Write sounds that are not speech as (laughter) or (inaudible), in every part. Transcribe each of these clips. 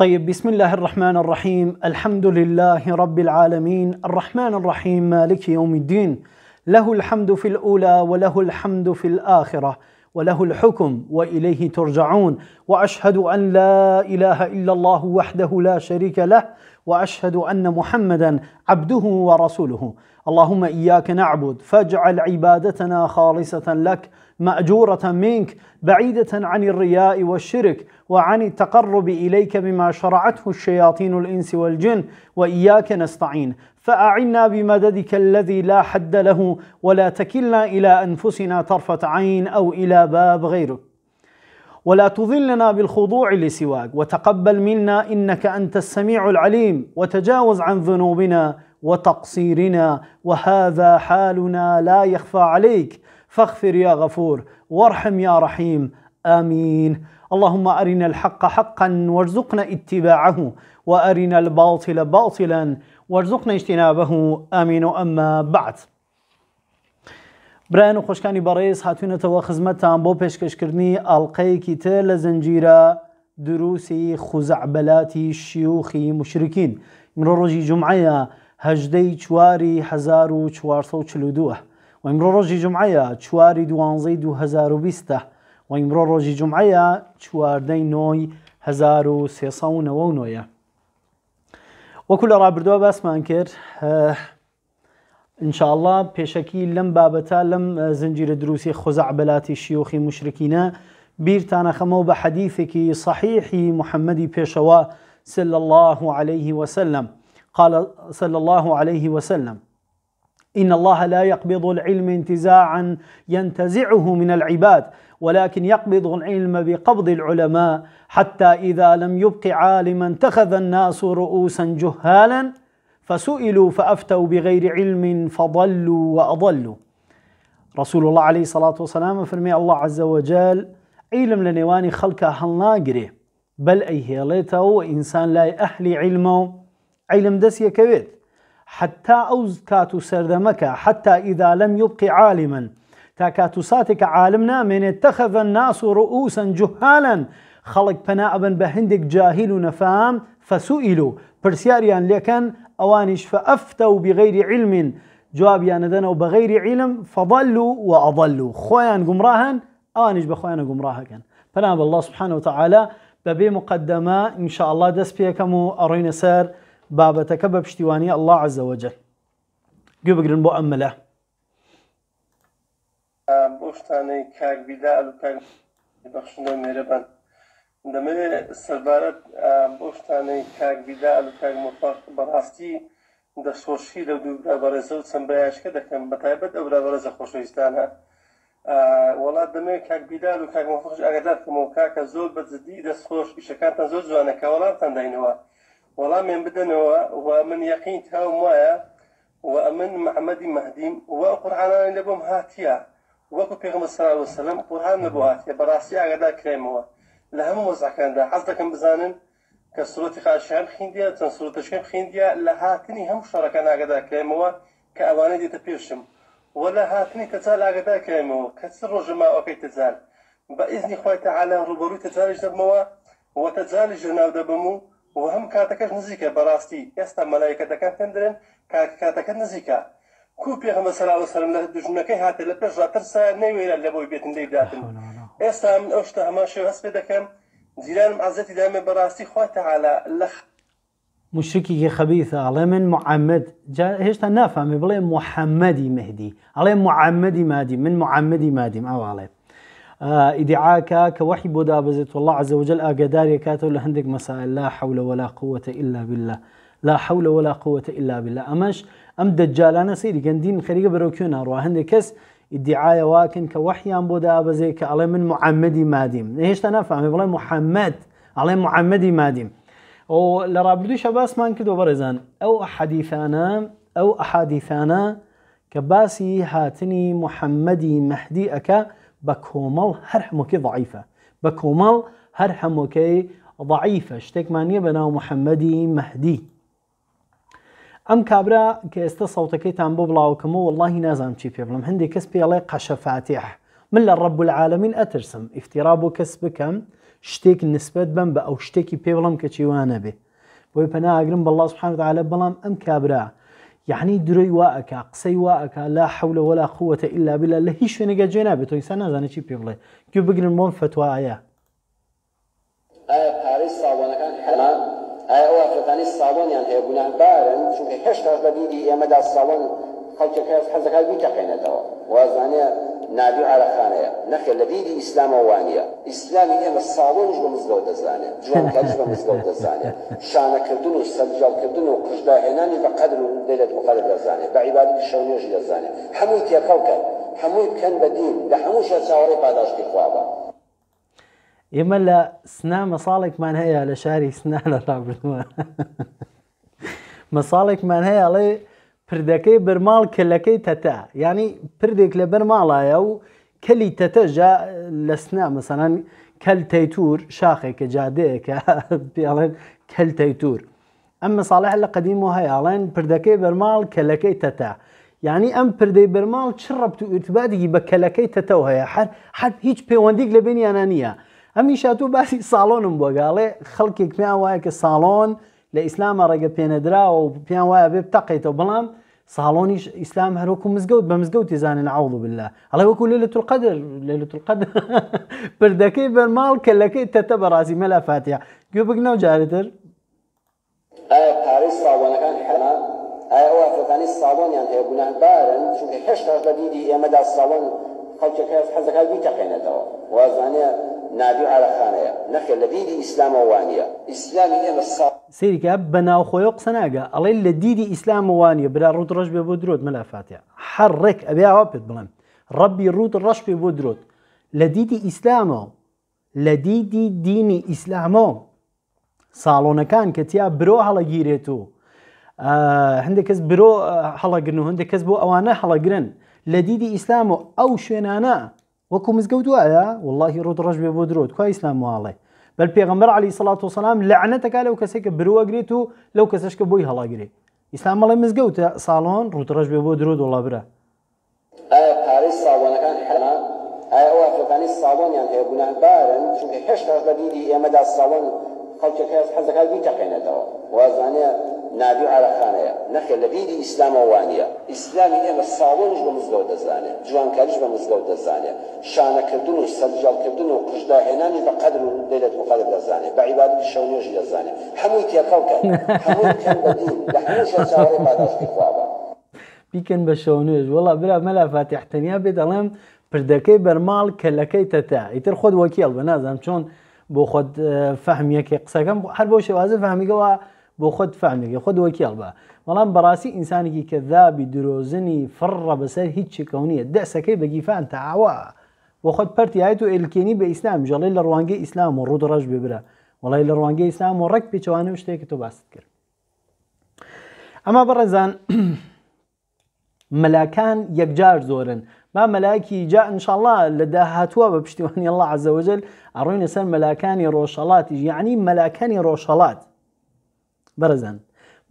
طيب بسم الله الرحمن الرحيم الحمد لله رب العالمين الرحمن الرحيم مالك يوم الدين له الحمد في الأولى وله الحمد في الآخرة وله الحكم واليه ترجعون واشهد ان لا اله الا الله وحده لا شريك له واشهد ان محمدا عبده ورسوله اللهم اياك نعبد فاجعل عبادتنا خالصه لك ماجوره منك بعيده عن الرياء والشرك وعن التقرب اليك بما شرعته الشياطين الانس والجن واياك نستعين فأعنا بمددك الذي لا حد له ولا تكلنا إلى أنفسنا طرفة عين أو إلى باب غيرك ولا تظلنا بالخضوع لسواك وتقبل منا انك انت السميع العليم وتجاوز عن ذنوبنا وتقصيرنا وهذا حالنا لا يخفى عليك فاغفر يا غفور وارحم يا رحيم امين اللهم ارنا الحق حقا وارزقنا اتباعه وارنا الباطل باطلا وەرزوق نەیشتینابه و ئامین و ئەممە بعد. برایان و خۆشکانی بەڕێز هاتوونەتەوە خزمەتتان بۆ پێشکەشکردنی ئاڵلقەیەکی تر لە زنجیرە دروسی خوزعبەلاتی شیوخی مشرکین مرۆ ڕۆژی جمعەیە هەژدەی چواری 1442 و ئیمرۆ ڕۆژی جمعەیە چواری دوانزەی 2020 و ئیمرۆ ڕۆژی جمعەیە چواردەی نۆی 1390 نۆیە. وكل وەکو آه، ان شاء الله بيشكي لم بابتا لم زنجير دروسي خزع بلاتي شيوخي مشركينا بير تانا خمو بحديثك صحيح محمد بيشوا صلى الله عليه وسلم قال صلى الله عليه وسلم إن الله لا يقبض العلم انتزاعا ينتزعه من العباد ولكن يقبض العلم بقبض العلماء حتى إذا لم يبق عالما اتخذ الناس رؤوسا جهالا فسئلوا فأفتوا بغير علم فضلوا وأضلوا رسول الله عليه الصلاة والسلام فرمي الله عز وجل علم لنواني خلق هل ناقره بل أي ليته إنسان لا أهل علمه علم دس يكويت حتى أوزكات سردمك حتى إذا لم يبق عالما تاکاتو عالمنا من اتخذ الناس رؤوسا جهالا خلق جوهالن بهندك پەنا ئەبن فسئلوا هندێک لكن اوانش فافتوا بغير علم جواب لێکەن ئەوانیش فەفتە و بغیری علمین جوابیانەدەنەوە بە غیری علم فەضل و و ئەضل و خۆیان گومڕاهن ئەوانیش بە الله سبحانه وتعاالە كمو مقدمە سار دەست پێەکەم و ئەڕۆینە سەر بابەتەکە بە پشتیوانی الله عز وجل بگرن بۆ ئەو شتانەی کاکبیدا ئەلوکان بەخشنە مێرەبەن دەمەوێت سەربارەت بۆ شتانەی کاکبیدا ئەلوکان مفاق بەڕاستی دەسۆشی لە دووردا بەڕێزە و چەند بەیاشکە دەکەم بە تایبەت ئەورا بەڕێزە خۆشەویستانە وڵات دەمەوێت کاکبیدار و کاک مەخۆش ئاگدارکەمەوە کاکە زۆر بە جدی دەستخۆش پیشەکانتان زۆر جوانەکە وڵاتان داینەوە وەڵامێن بدەنەوە و من یەقین تاوم وایە و ئەمن محەممەدی مەدیم و قورعانانی لە بۆم هاتیە وەکو پێغمەسرا وسلم قورآن نەبووهاتێ بەڕاستی ئاگدا کرێمەوە لە هەموو وەزعەکاندا حەز دەکەم بزانن کە سوەتی خاشیان خوێندیە چەند سوەتەشێن خوێندیە لە هاتنی هەم شەڕەکە ناگەدا کرێمەوە کە ئەوانە دێتە پێشم وەلا هاتنی تەجار ئاگدا کرێمەوە کە چ ڕۆژە ماوەکەی تەجار بە ئیزنی خۆی تەعالا ڕوبەروی تەجارش دەبمەوە و تەجاری ژناو دەبم و و هەم کاتەکەش نزیکە بەڕاستی ئێستا مەلایکەتەکان پێدرێن کاتەکە نزیکە کو پێغمە سەرا سەرم لە دژونەکەی هاتە لە پێش ترسا نەوێرە لە بۆی بێتن دەی داتن ئێستا من ئەو شتە هەمان شێ هەست پێ دەکەم جیرانم عزەتی دامێ بەڕاستی خواتەعالا لە مشركي خبيث على من محمد جا هشتا نافهم بلا محمدي مهدي على محمدي مادي من محمدي مادي او عليه آه، ادعاك كوحي بودا بزيت والله عز وجل اقدار اقداري كاتو لهندك مسائل لا حول ولا قوة الا بالله لا حول ولا قوة الا بالله امش ام دەجالانە سەیری گەندین خەریگە بەرەوکوێ ناڕوە هەندێک کەس كس ادعايا واكن كوحيان بودا دابەزێ کە من محەممەدی ماديم هێشتا نافامی بڵێ محەممەد ئەڵێ محەممەدی مادیم ئەو لە ڕابدوشە باسمان کردۆ بەڕێزان ئەو حەدیثانە ئەو ئەحادیثانە کە باسی هاتنی محەممەدی مەحدی ئەەکە بە کۆمەڵ هەر هەمووکی ضعیفە بە کۆمەڵ هەر هەمووکەی ضعیفە ام کابرا کە ئێستا سەوتەکەیتان بۆ والله واللهی نازانم چی پێ بڵم هەندێک الله قش فاتح من لە ڕەب العالمین ئەترسم ئفتیرا بۆ کەس بکەم شتێک نسبت بم بە ئەو شتێکی پێ بڵم کە چیوانە بێ بۆی پەناگرم بەله سبحانتەعاالە بەڵام ئەم کابرا یعنی درۆی واەکە قسەی واەکە لا حول ولا قوتە إلا بلا لە هیچ شوێنەگە جێ شي تۆ ئیسان نازانە چی پێ بڵێ کو بگرن بۆم فتوایە ئایا پارەی ساوانەکان ئاوا فەکانی ساڵۆنیان هەیە گوناهبارن چونکە هێشتا بەدیدی ئێمەدا ساڵۆن خەڵکەکە حەزەکە بیتەقێنێتەوە وازانێ نابی عراخانەیە نەخێ لە دیدی ئیسلامە وانە ئیسلامی ئێمە ساڵۆنش بە مزگەوت دەزانێت جوانکەش بە مزگەوت دەزانێت شانەکردن و سەرجالکردن و قشداهێنانی بە قەدر و لێلت مقەدر دەزانێت بە عیبادی شەونێژی دەزانێت هەمووی تێکەڵ کرد هەمووی بکەن بە دین لە هەموو شە چاوەڕێ پاداشتی خوابە ئێمە لە سنا مەساڵێکمان هەیە لە شاری سنا لە ڕابردووە مەساڵێکمان هەیە ئەڵێ پردەکەی بەرماڵ کلەکەی تەتە ینی پردێک لە بەرماڵایە و کەلی تەتەژ لە سنا مەسەەن کەل تەیتور شاخێکە جادەیەکە پێڵێن (laughs) کەل تەیتور ئەم مەساڵح لە قدیم و هەیاڵێن پردەکەی بەرماڵ کەلەکەی تەتە یعنی ئەم پردەی بەرماڵ چ ڕەبت و ئوتبادی بە کەلەکەی تەتەو هەیە هەر هەر هیچ پەیوەندیک لە بینیانە نییە هميشا تو باسي صالون بو قالي خلقي كمان وايك صالون لإسلام رقا بين درا وبيان وايا بيبتقي تو بلام صالون إسلام هروكو مزقوت بمزقوت يزانين عوضو بالله الله يوكو ليلة القدر ليلة القدر بردكي بالمال كلكي تتبع راسي ملا فاتحة كيو بقنا وجارتر أي باريس صالون كان حنا أي أو أفتاني الصالون يعني أبو نهبارن شو كي حشتر بديدي إيه مدى الصالون خلقك كيف حزك هل بيتقينة دوا وزانية نابی على خانەیە نەخێ لە إسلام وانيا وانە ئیسلامی الصاب سا سریکە بەناو خۆیە قسە ناگە ئەڵێ لە دیدی ئیسلام وانە برا ڕوت ڕژ بێ بۆ درۆت مەلافاتە هەر ڕێک ئەبێ ئەوە پێت بڵێم ڕەبی ڕوت ڕەش پێ بۆ درۆت لە دیدی ئیسلامەوە لە دیدی دینی ئیسلامەوە ساڵۆنەکان کە تیا برۆ هەڵەگیرێت و هەندێک کەس برۆ هەڵەگرن و هەندێک کەس بۆ وەکو مزگەوتوایە واللهی ڕودڕژبێ بۆ درۆت خوا ئیسلام واڵێ بەل پێغمبەر علی سلاات و سلام لەعنەتەکە لەو کەسێککە بروەگرێت و لەو صالون رد رجبي بودرود والله برا أي ڕودڕژ بێ كان درۆ أي برە كان پارەی يعني حەنا بارن شو ساڵۆنیان بديدي يا مدى هێشتا بەدیدی ئێمەدا حزك خەڵکەکە حەزەکە بیتەقێنێتەوە وازانەیە نابی على نەخێ لە لبيدي إسلام وانيا إسلام ئێمە ساڵۆنیش جو مزگەوت دەزانێت جوان بە جو دەزانێت شانەکردن و سەرجالکردن سلجال قشداهێنانی بە قدر بقدر ليلة مقدر دەزانێت بە عیبادی شەونێژی دەزانێت هەمووی تێکەڵکە كوكا کەم بەدین لە هەموو چاوەڕێ پاداشتی خوابە بیکەن بە شەونێژ وڵا برا مەلا فاتحتەنیا بێ دەڵێم پردەکەی بەرماڵ کەلەکەی تەتا ئیتر خۆت وەکیڵ بو نازانم چۆن بۆ خۆت اه، فەهمیەکی بۆ خۆت فهمێک خۆت وەکیڵ بە بەڵام بەڕاستی ئینسانێکی کە ذابی درۆزنی فڕە بەسەر هیچ چێکەون نیە دەسەکەی بەگیفان تاوا بۆ خۆت پەرتیایت و ئلکێنی بە ئیسلام ژەڵی لە ڕوانگەی ئیسلام و ڕوودڕەش ببرە وڵی لە ڕوانگەی ئیسلام و ڕێک پێچوانە شتێک تۆ باست کرد ئەما بەڕێزان (clears throat) مەلاکان یەکجار زۆرن ما مەلاکی جا انشاءله لە داهاتووە بە پشتیوانی الله عزەوەجل ئەڕووینە سەر مەلاکانی ڕۆژەڵاتی یعنی مەلاکانی ڕۆژەڵات بەرزن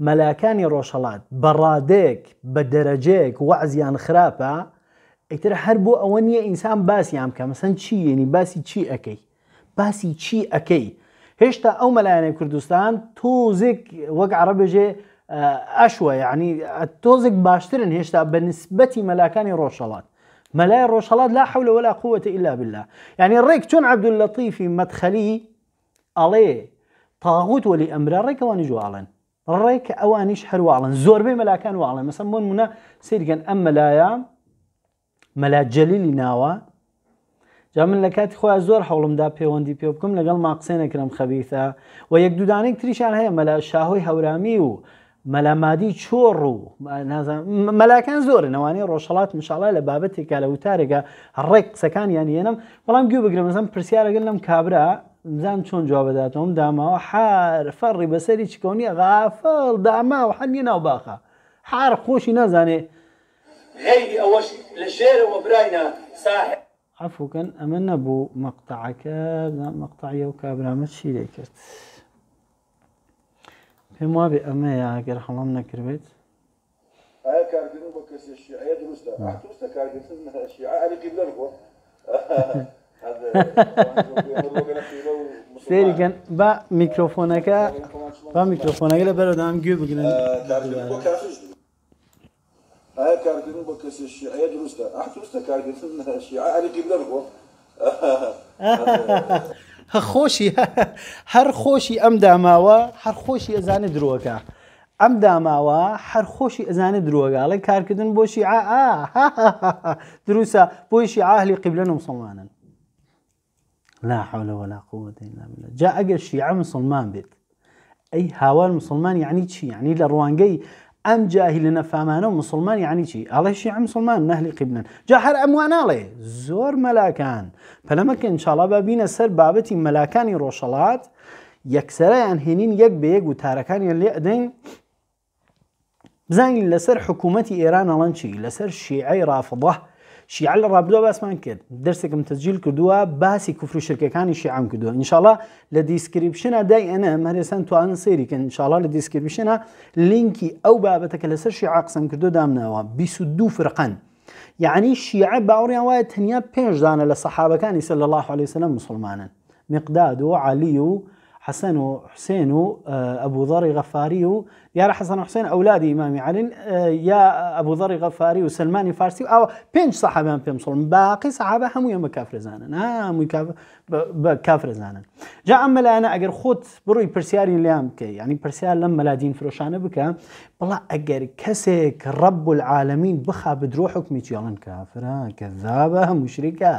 مەلاکانی ڕۆژهڵات بەڕادێک بە دەرەجێک وەعزیان خراپە ئیتر هەر بۆ ئەوە نییە ئینسان باسییان بکە مەسەن چی یعنی باسی چی ئەەکەی باسی چی ئەەکەی هێشتا ئەو مەلایەنە کوردستان تۆزێک وەک عربێژێ ئەشوە یعنی تۆزێک باشترن هێشتا بە نسبەتی مەلاکانی ڕۆژهڵات مەلای ڕۆژهڵات لا حول ولا قوة إلا بالله يعني ڕێک چۆن عبدول لەطیفی مدخەلی ئەڵێ تاغوت وەلی ئەمرا ڕێکەوانی جوواڵن ڕێک ئەوانیش هەرواڵن زۆربەی مەلاکان واڵن مەسم بۆن منە سریگەن ئەم مەلایە مەلاجەلیلی ناوە جا من لە کاتی خۆی زۆر هەوڵمدا پەیوەندی پێ بکەم لەگەڵ ماقسێنەکرم خەبیتە و یەک دوودانێک تریشان هەیە مەلا شاهۆی هەورامی و مەلامادی چۆڕ و مەلاکان زۆر نەوانەی ڕۆژەڵات مشاڵای لە بابەتێکا لە وتارێکە ڕێک قسەکان یان یەنم بەڵام گوێ بگرم مەزم پرسیارەگەن لەم کابرا نزان چۆن جواب بداتەوەم داماوە حار فەڕی بەسەری چکۆنیە غافڵ داماوە هەنیە ناو باخە حار خۆشی نازانێ ئەوەش لە ژێرەوە براینە ساحب عفوکەن ئەمە نەبوو مەقتعەکە مەقتعە و کابرامە چی لێ کرد پێم وابێ ئەمەیە ئەگەر هەڵام نەکردێت کارگرن بۆ کەسی دروستە دروستە کارگرتن شیعە علی قبلە بووە (laughs) سێریکەن بە میکرۆفۆنەکە با میکرۆفۆنەکە لە بەرەدام گوێ بگرن کارکردن بۆ کەسی شیعە دروستە ئەحتوستە کارکردن شیعە علی لە بۆ (laughs) خۆشی هەر خۆشی ئەم داماوە هەر خۆشی ئەزانێ درۆەکە ئەم داماوە هەر خۆشی ئەزانێ درۆگاڵی کارکردن بۆ شیعە دروستە بۆی شیعاهلی قیبلەن و مسلمانن لا حول ولا قوة إلا بالله جاء أقل شيعة يعني مسلمان بيت أي هاوار مسلمان يعني شي يعني لروانقي أم لنا فامانه مسلمان يعني شي الله شيعة يعني مسلمان نهلي قبلا جا حر أموان عليه زور ملاكان فلما كان إن شاء الله بابين سر بابتي ملاكاني روشلات يكسر يعني هنين یەک بەیەک و يلي أدين بزاني لسر حكومتي إيران ئێران ئەڵەن چی لەسەر شیعی شیعە لە ڕابدووە باسمان کرد دەرسێکم تەجیل کردووە باسی کوفر و شرکەکانی شیعام کردووە انشاالله لە دیسکریپشنە دای ئەنە مەرێسان توانن سێریکەن انشاالله لە دیسکریپشنە لینکی ئەو بابەتەکە لەسەر شیعە قسەم کردو دامناوە 22 فرقەن. یعنی شیعە باوەڕیان وایە تەنیا پێنجدانە لە سەحابەکانی سل الله عليه وسلم مسلمانن مقداد و حسن و حەسەن و حسێن و آه، ئەبووذڕی و يا حسن حسين أولادي امام علي آه، يا ابو ذر غفاري وسلماني فارسي او بينج صحابه هم بيمصل باقي صحابه هم يا مكافر زانن هم بە کافرەزانن جا ئەم مەلایەنە ئەگەر خۆت بڕووی پرسیاری لیان بکە ینی پرسیار لەم مەلادین فروشانه بکە بلا اگر کەسێک رب العالمین بخا بدرۆ حکمی چیاڵن کافرە کەذابە هەموو شریکە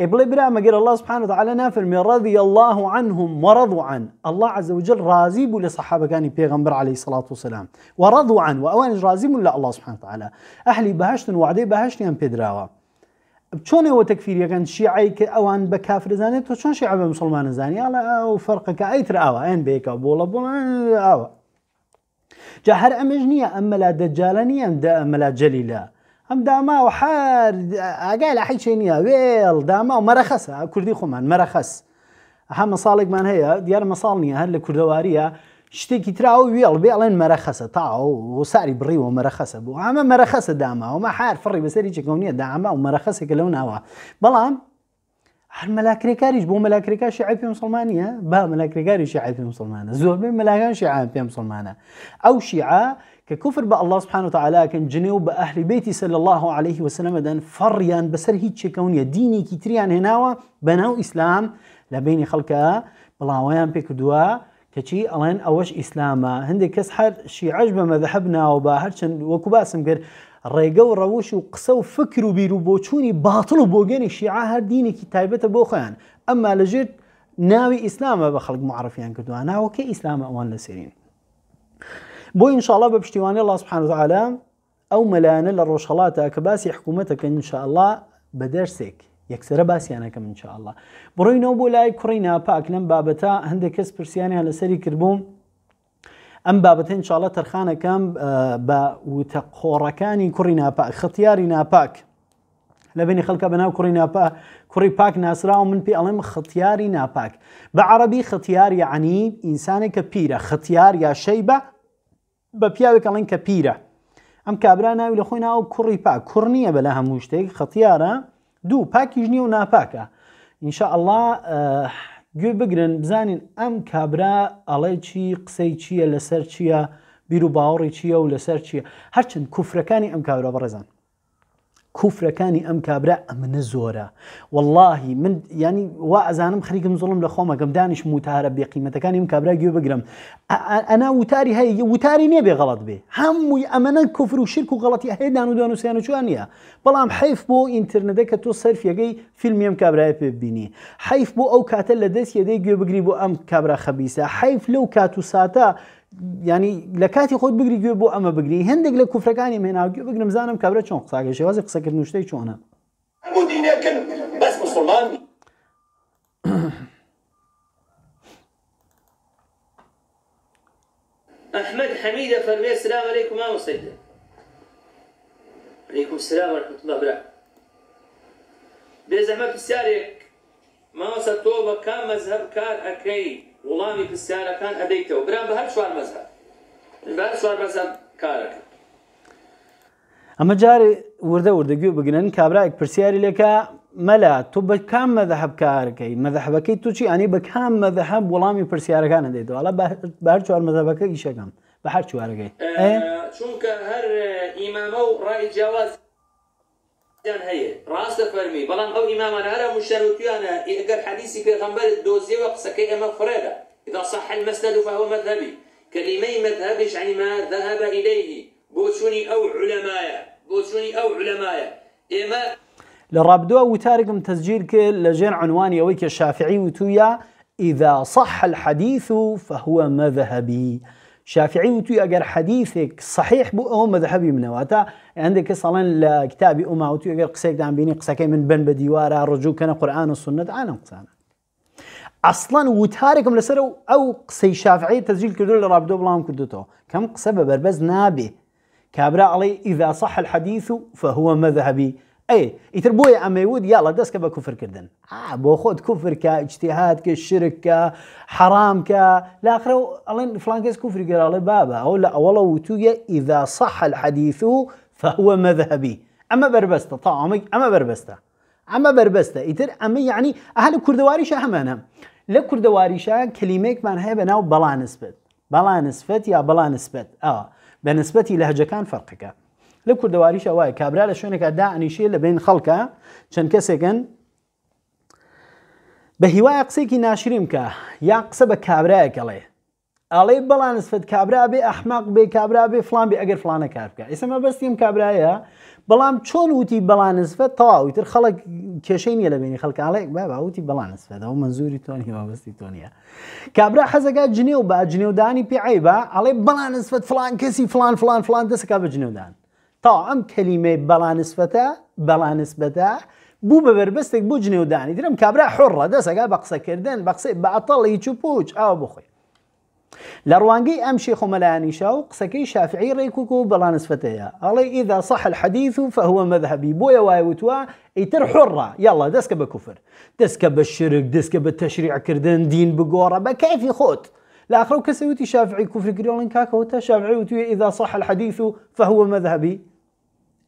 ئێ بڵێ برا مەگەر الله سبحانه نافر من ڕەضی الله عنهم وەڕضوا عن الله عز وجل راضی بول صحابه سەحابەکانی پیغمبر عليه الصلاة والسلام وەڕضوا عن و ئەوانش راضی بوون الله سبحانه تعالى ئەهلی بەهشتن وعدەی بەهشتیان پێدراوە شون هو تکفیری کن شیعه که آوان به کافر زنی تو چون شیعه به مسلمان زنی حالا او فرق که ایتر آوا این بیک او بولا بولا آوا جهر امج نیا ام دجالانية دجال نیا ام ملا جلیلا ام داما و حار اگل أحي نیا ویل داما و مرخص کردی خو من مرخص أهم مصالح من هي دیار مصالح نیا هر لکرد واریا شتێکی تراوە ویڵ بێ ئەڵێن مەرەخەسە تاوە ساری بڕیوە مەرەخەسە بوو ئەمە مەرەخەسە داماوەمە حار فري بەسەری چکەونیە داما و مەرەخەسێکە لەو ناوە بەڵام هەر بو بۆ مەلاکرێکا شعای پێ مسلمانە با مەلاکرێکاری شعای پێ مسلمانه زۆربەی مەلاگان شعای پێ مسلمانە ئەو شیعە کە کوفر بأ الله سبحان و تعالاکەن جنێ و بە ئەهلی سل الله عليه دان فەڕیان بەسەر هیچ چێکەونیە دینێکی تریان هێناوە بناو اسلام لە خلقه خەڵکە ويان پێ دوا كشي الين اوش اسلاما هندي كس حر شي عجبه مذهبنا وبا هرشن وكو باسم غير ريغو روش وقسو فكرو بيرو بوچوني باطل وبوغين شيعة هر ديني كتابة بوخيان اما لجد ناوي اسلاما بخلق معرفيان كدو انا كي اسلاما اوان لسيرين بو ان شاء الله ببشتواني الله سبحانه وتعالى او ملانا للروشالات اكباسي حكومتك ان شاء الله بدرسك یەکسرە باسییانەکەم انشاءله بڕۆینەوە بۆ لای کوڕی ناپاک لەم بابەتە هەندێک کەس پرسیانیان لەسەری کردبووم ئەم بابەتە انشاءڵە تەرخانەکەم بە وتە قۆڕەکانی کوڕی ناپاک خەتیاری ناپاک لە بینی خەڵکە بەناو کوڕی ناپا کوڕی پاک ناسرا و من پێ ئەڵێم خەتیاری ناپاک بە عربی خەتیار یعنی ئینسانێک کە پیرە خەتیار یا شەی بە بە پیاوێک ئەڵێن کە پیرە ئەم کابرا ناوی لە خۆی ناو کوڕی پاک کوڕ نییە بە لە هەموو شتێک خەتیارە دوو پاکیژ نییە و ناپاکە ئینشاء الله گوێ بگرن بزانین ئەم کابرا ئەڵێ چی قسەی چییە لەسەر چییە بیر و باوەڕی چییە و لەسەر چییە هەرچند کوفرەکانی ئەم کابرا بەڕێزان كفر كان أم كابرا من الزورة والله من يعني وأزانم خريج من ظلم لخوما قم دانش متهار بقيمة كان أم كابرا جيوب قرم أنا وتاري هاي وتاري نية بغلط به هم أمنا كفر وشرك وغلط يا هيدا نو دانو سيانو شو أنيا بلا أم حيف بو إنترنت كتو صرف يجي فيلم أم كابرا يبيني حيف بو أو كاتل لدس يدي جيوب بو أم كابرا خبيسة حيف لو كاتو ساتا ینی لە کاتی خۆت بگری گوێ بۆ ئەمە بگری هەندێک لە کوفرەکانی مێناوگوێ بگرم زانم کابرا چۆن قساگە شێوازی قسەکردن شتەی چۆنە بەس مسلمانی أحمد حميدة فرمي السلام عليكم ما وصيته عليكم السلام ورحمة الله وبركاته بێزەمە پرسیارێک ماوەسە تۆ بە کام مەزهب کار ئەەکەی وڵامی پرسیارەکان ئەدەیتەوە برام بە هەر چوار مەزە بەر چوار مەزە کارەکە ئەمە جارێ وردە وردەگوێ بگرن کابراێک پرسیاری لەکە مەلا تۆ بە کام مەدەحب کارەکەی مەدەحبەکەی توچی ئەنی بە کام مەدەحب وەڵامی پرسیارەکانە دەیتەوەڵە بە هەر چوار مەزەبەکە گیشەکەم بە هەر چوارەکەی چونکە هەر ئیمامە و ڕای جیاواز جان هي بلان او امام انا ارى ئەو انا مشتەوتیانە حديثي في غنبر الدوزي قسەکەی اما فريدا إذا صح المسند فهو مذهبي كلمي مذهبش يعني ما ذهب إليه بوشوني او علەمایە بوشوني او علەمایە اما لرابدو او وتارێکم تەزجیر کرد لە ژێن عنوانی ئەوەی کە شافعی إذا صح الحديث فهو مذهبي شافعي وتوي اگر حديثك صحيح بو او مذهب منه واتا عندك صلا لكتابي اما وتوي اگر قصيك دام بيني قسكي من بن بديوارا رجو كان قران والسنه عالم قصانا اصلا وتاركم لسر او قصي شافعي تسجيل كردو لرابدو بلام كردوتو كم قسبه بربز نابي كابرا علي اذا صح الحديث فهو مذهبي اي ئەی ئیتر بۆیە ئەمەود یاڵە دەستکە بە كا حرام كا لاخره الله فلان حەرامکە لاخرە و ئەڵێن فلانکەس کوفریگەراڵێ بابە وتويا اذا صح الحديث فهو مذهبي اما بربسته فهوە طيب، اما بربسته اما بربسته يتر اما يعني اهل كردواري شا هم انا کوردەواریشە هەمانە لە کوردەواریشە کلیمێکمان هەیە بلا نسبت بلا نسبت يا بلا نسبت اه نسبەتی لهجه كان فرقك لە کوردەواریش وایە کابرا لە شوێنێکە داعنیشێ لە بین خەڵکە چەند کەسێکن بە هیوایە قسێکی ناشریم کە یا قسە بە کابراایەکەڵێ ئەڵێ بەڵان سفت کابرا بێ ئەحماق بێ کابرا بێ فلان بێ ئەگەر فلانە کار بکە ئێسمە بەستیم کابراایە بەڵام چۆن وتی بەڵانسفت تەواویتر خەڵک کێشەی نیە لە بینی خەڵکڵێک باوتی بەڵانسفەوە منزوری تۆنی مەبستی تۆنیە کابرا حەزەکە جنێو با جنێودانی پێعی بە ئەڵێ بەڵانسفت فلان کەسی فلان فلان فلان دەسەکە بە جنێودان تا ئەم بلا بەڵانسبەتە بەڵانسبەتە بوو بە بو بۆ داني درم کابرا حره دەسەگا بە بقصه بە بقصه بعطل چ پوچ او بخۆی لە ام شيخو ملاني شاو قسكي شافعي ريكوكو ڕێکوک و بەڵانسبەتەیە ئەڵێ اذا صح الحديث فهو مذهبي بويا واي وتوا ايتر حره يلا دسك بكفر دسك دەستکە دسك شرک دەستکە دين بقوره بكيفي خوت لا أخرو كسيوتي شافعي كفر كريولين كاكوتا شافعي وتوي إذا صح الحديث فهو مذهبي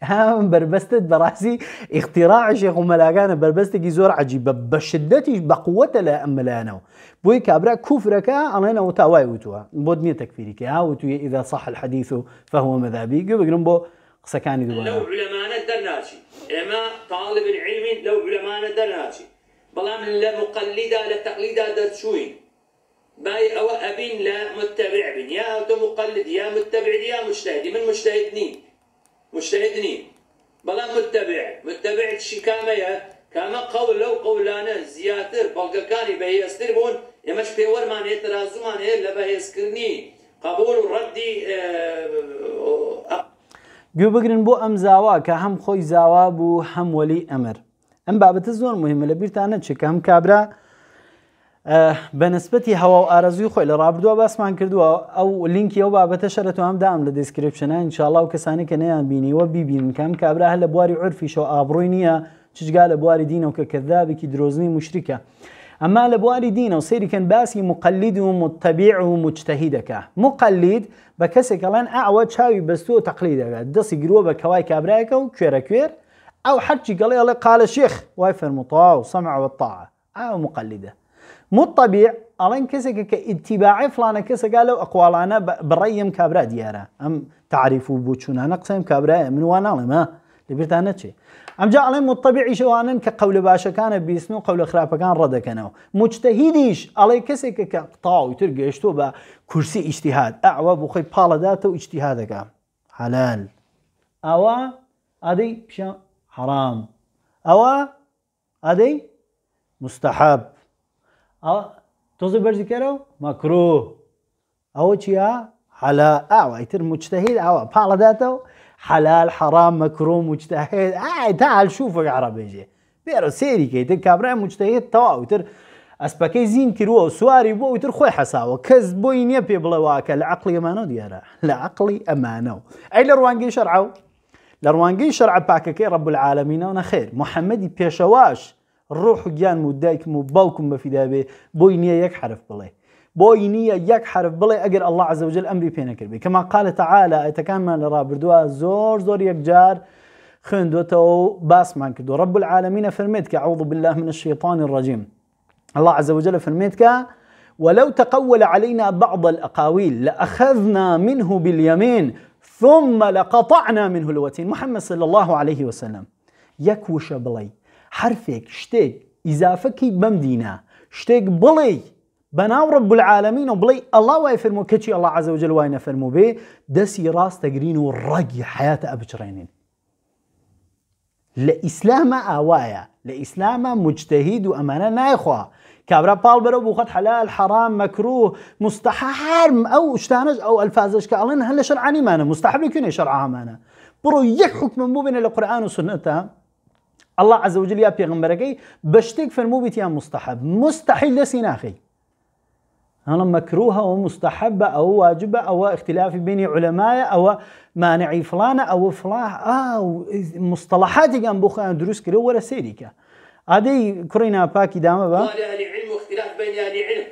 هم بربست براسي اختراع شيخ ملاقانا بربستك زور عجيب بشدتي بقوة لا أم لانو بوي كابرا كفرك أنا وتاواي وتوا بودني تكفيرك ها وتوي إذا صح الحديث فهو مذهبي قبل بو سكاني كان لو علماء درناشي إما طالب العلم لو علماء درناشي بلا من لا مقلدة لا تقليدة دتشوين باي أو أبين لا متبع بن يا أنت مقلد يا متبع يا مجتهد من مجتهدني مجتهدني بلا متبع متبع شي كاما يا كاما قول لو قولانا زياتر بلغكاني بهيستر بون يمش في ورمان يترازو مان هي لبهيسكرني قبول الرد گوێبگرن بۆ ئەم زاوا کە هەم خۆی زاوا بوو هەموەلی ئەمر ئەم بابەتە زۆر مهمە لە بیرتانە چێکە هەم کابرا آه، بە نسبەتی هەوا و ئارزوی دو بس من باسمان کردووە آو لینکی ئەو بابەتە هم دام لە دیسکرپشنە انشاالله و کەسانی کە نەیان بینیوە بیبین کم که هە لە بواری عرفی شو نییە چجگا لە بواری دینەوە کذاب کی درۆزنی مشتریکە. ئەما لە بواری دینە و کن باسی مقلد و متبع و مجتتەهی مقلد با بە کەسێکەڵەن ئاوە چاوی بەستو و تەقلی دەکات دەسی گرۆ بە کەوای کابراایەکە و کوێرە کوێر ئەو حەرچی گەڵێ ئەڵێ قالە شێخ وای و سەمەوە تا ئاو مو الطبيع ئەڵێن کەسێکە کە ئیتیباعی فلانە قالوا لەو ئەقوالانە بڕێم کابرا دیارە ئەم تعریف و بۆچوونانە قسەم کابراە من واناڵێمە لەبیرتان نەچێ ئەمجا ئەڵێ مطبیعیشەوانن کە قەولە باشەکانە بیستن و قەولە خراپەکان ڕەدەکەنەوە مجتتەهیدیش ئەڵێ کەسێکە کە قتاوی تر گەشتۆ بە کورسی ئیشتیهات ئەوە بۆ خۆی پاڵەداتە و ئیشتیهادەکە حلال ئەوە أدي پیان حرام ئەوە أدي مستحب أو توزي برزي كيرو مكروه أو تيا حلا أو يتر مجتهد أو بعلا داتو حلال حرام مكروه مجتهد أي تعال شوفك عربي جي بيرو سيري كي تر كابرا مجتهد تو أو تر أسباكي زين كيرو سواري بو تر خوي حساو كز بوين يبي بلواك العقلي أمانو ديارا العقلي أمانو أي لروان لروانجي شرعو لروانجي شرع باكا كي رب العالمين أنا خير محمد بيشواش روح گیان و دایکم و باوکم بەفی دابێ بۆی نییە يك حرف بڵێ بوي نییە یەک حرف بڵێ أجر الله عزەوجل ئەمری پێەکردێ کەما قالە تەعاالە ئەتەکانمان لە زور زور زۆر یەکجار خوێندوێتەوە باس کردو ڕب رب العالمين فرميتك أعوذ بالله من الشيطان الرجيم الله عز وجل فرميتك ولو تقول علينا بعض الأقاويل لأخذنا منه باليمين ثم لقطعنا منه الوتين محمد صلى الله عليه وسلم يكوش بلي حرفێک شتيك ئیزافەکەی بەم بمدينة شتيك بلي بنا رب العالمين وبلي الله واي فرمو كتشي الله عز وجل واي بێ بي دسي راس تقرين ورقي ئەبچڕێنین. لە لإسلام آوايا لإسلام مجتهد مجتەهید نايخوا كابرا نایخوا کابرا پاڵ بەرە بوو خەت حەلال حەرام مەکروه أو ئەو شتانش ئەو ئەلفازش کە ئەڵێن هەل مانا شەرعانیمانە مستحبی کوێنێ شەرعامانە بڕۆ القرآن حکمم الله عز وجل يا بيغمبركي بشتك فرمو بيتيا مستحب مستحيل لسي ناخي أنا مكروهة ومستحبة أو واجبة أو اختلاف بين علماء أو مانعي فلانة أو فلان آه مصطلحاتي كان بوخان دروس كرو ولا سيريكا هذه كرينا باكي دامة با قال أهل علم واختلاف بين أهل علم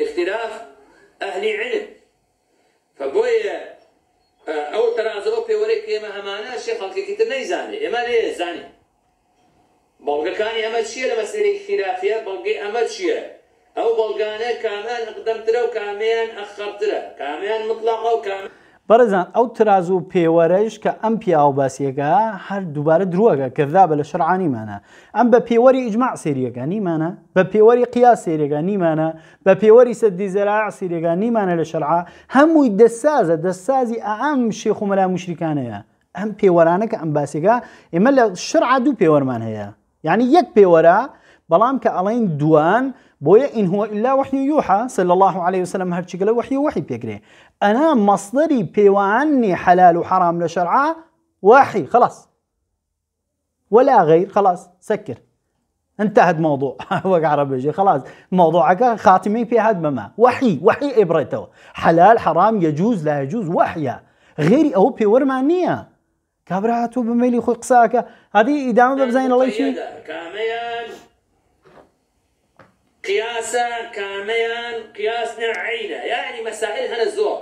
اختلاف أهل علم فبويا ئەو تەرازەوە پێوەێک ئێمە هەمانە شێ خەڵکێکی تر نەیزانێ ئێمە لێزانانی بەڵگەکانی ئەمە چییە لە مەسەری خیرافە بەڵگەی ئەمە چییە؟ ئەو بەڵگانە کامان قدەمترە و کامیان ئەخەرترە کامیان مطلاق و کامیان بەرەزان ئەو تراز و پێوەرەش کە ئەم پیاوە باسیەکە هەر دووبارە درۆگە کەذا بە لە شەرعانیمانە ئەم بە پێوەری ئیجمع سریەکە نیمانە بە پێوەری قیا سێرێگە نیمانە بە پێوەری سەدی زەرا سیرێگە نیمانە لە شەرعا هەمووی دەسازە دەسازی ئەم شێخمەلا مشریکانەیە ئەم پێوەرانە کە ئەم باسیگا ئێمە لە شەرعا دوو پێوەرمان هەیە یعنی یەک پێوەرە بەڵام کە ئەڵین دوان بويا إن هو إلا وحي يوحى صلى الله عليه وسلم هرشي قال وحي وحي بيقري أنا مصدري بيواني حلال وحرام لشرعة وحي خلاص ولا غير خلاص سكر انتهى الموضوع (laughs) وقع عربي خلاص موضوعك خاتمي في هذا ما وحي وحي إبريتو حلال حرام يجوز لا يجوز وحيا غيري أو بيور مانية كابراتو بميلي خوي قساك هذه إدامة بزين الله شيء طيب، طيب، كاميان قياسا كاميان قياس نعينا يعني مسائل هنا الزور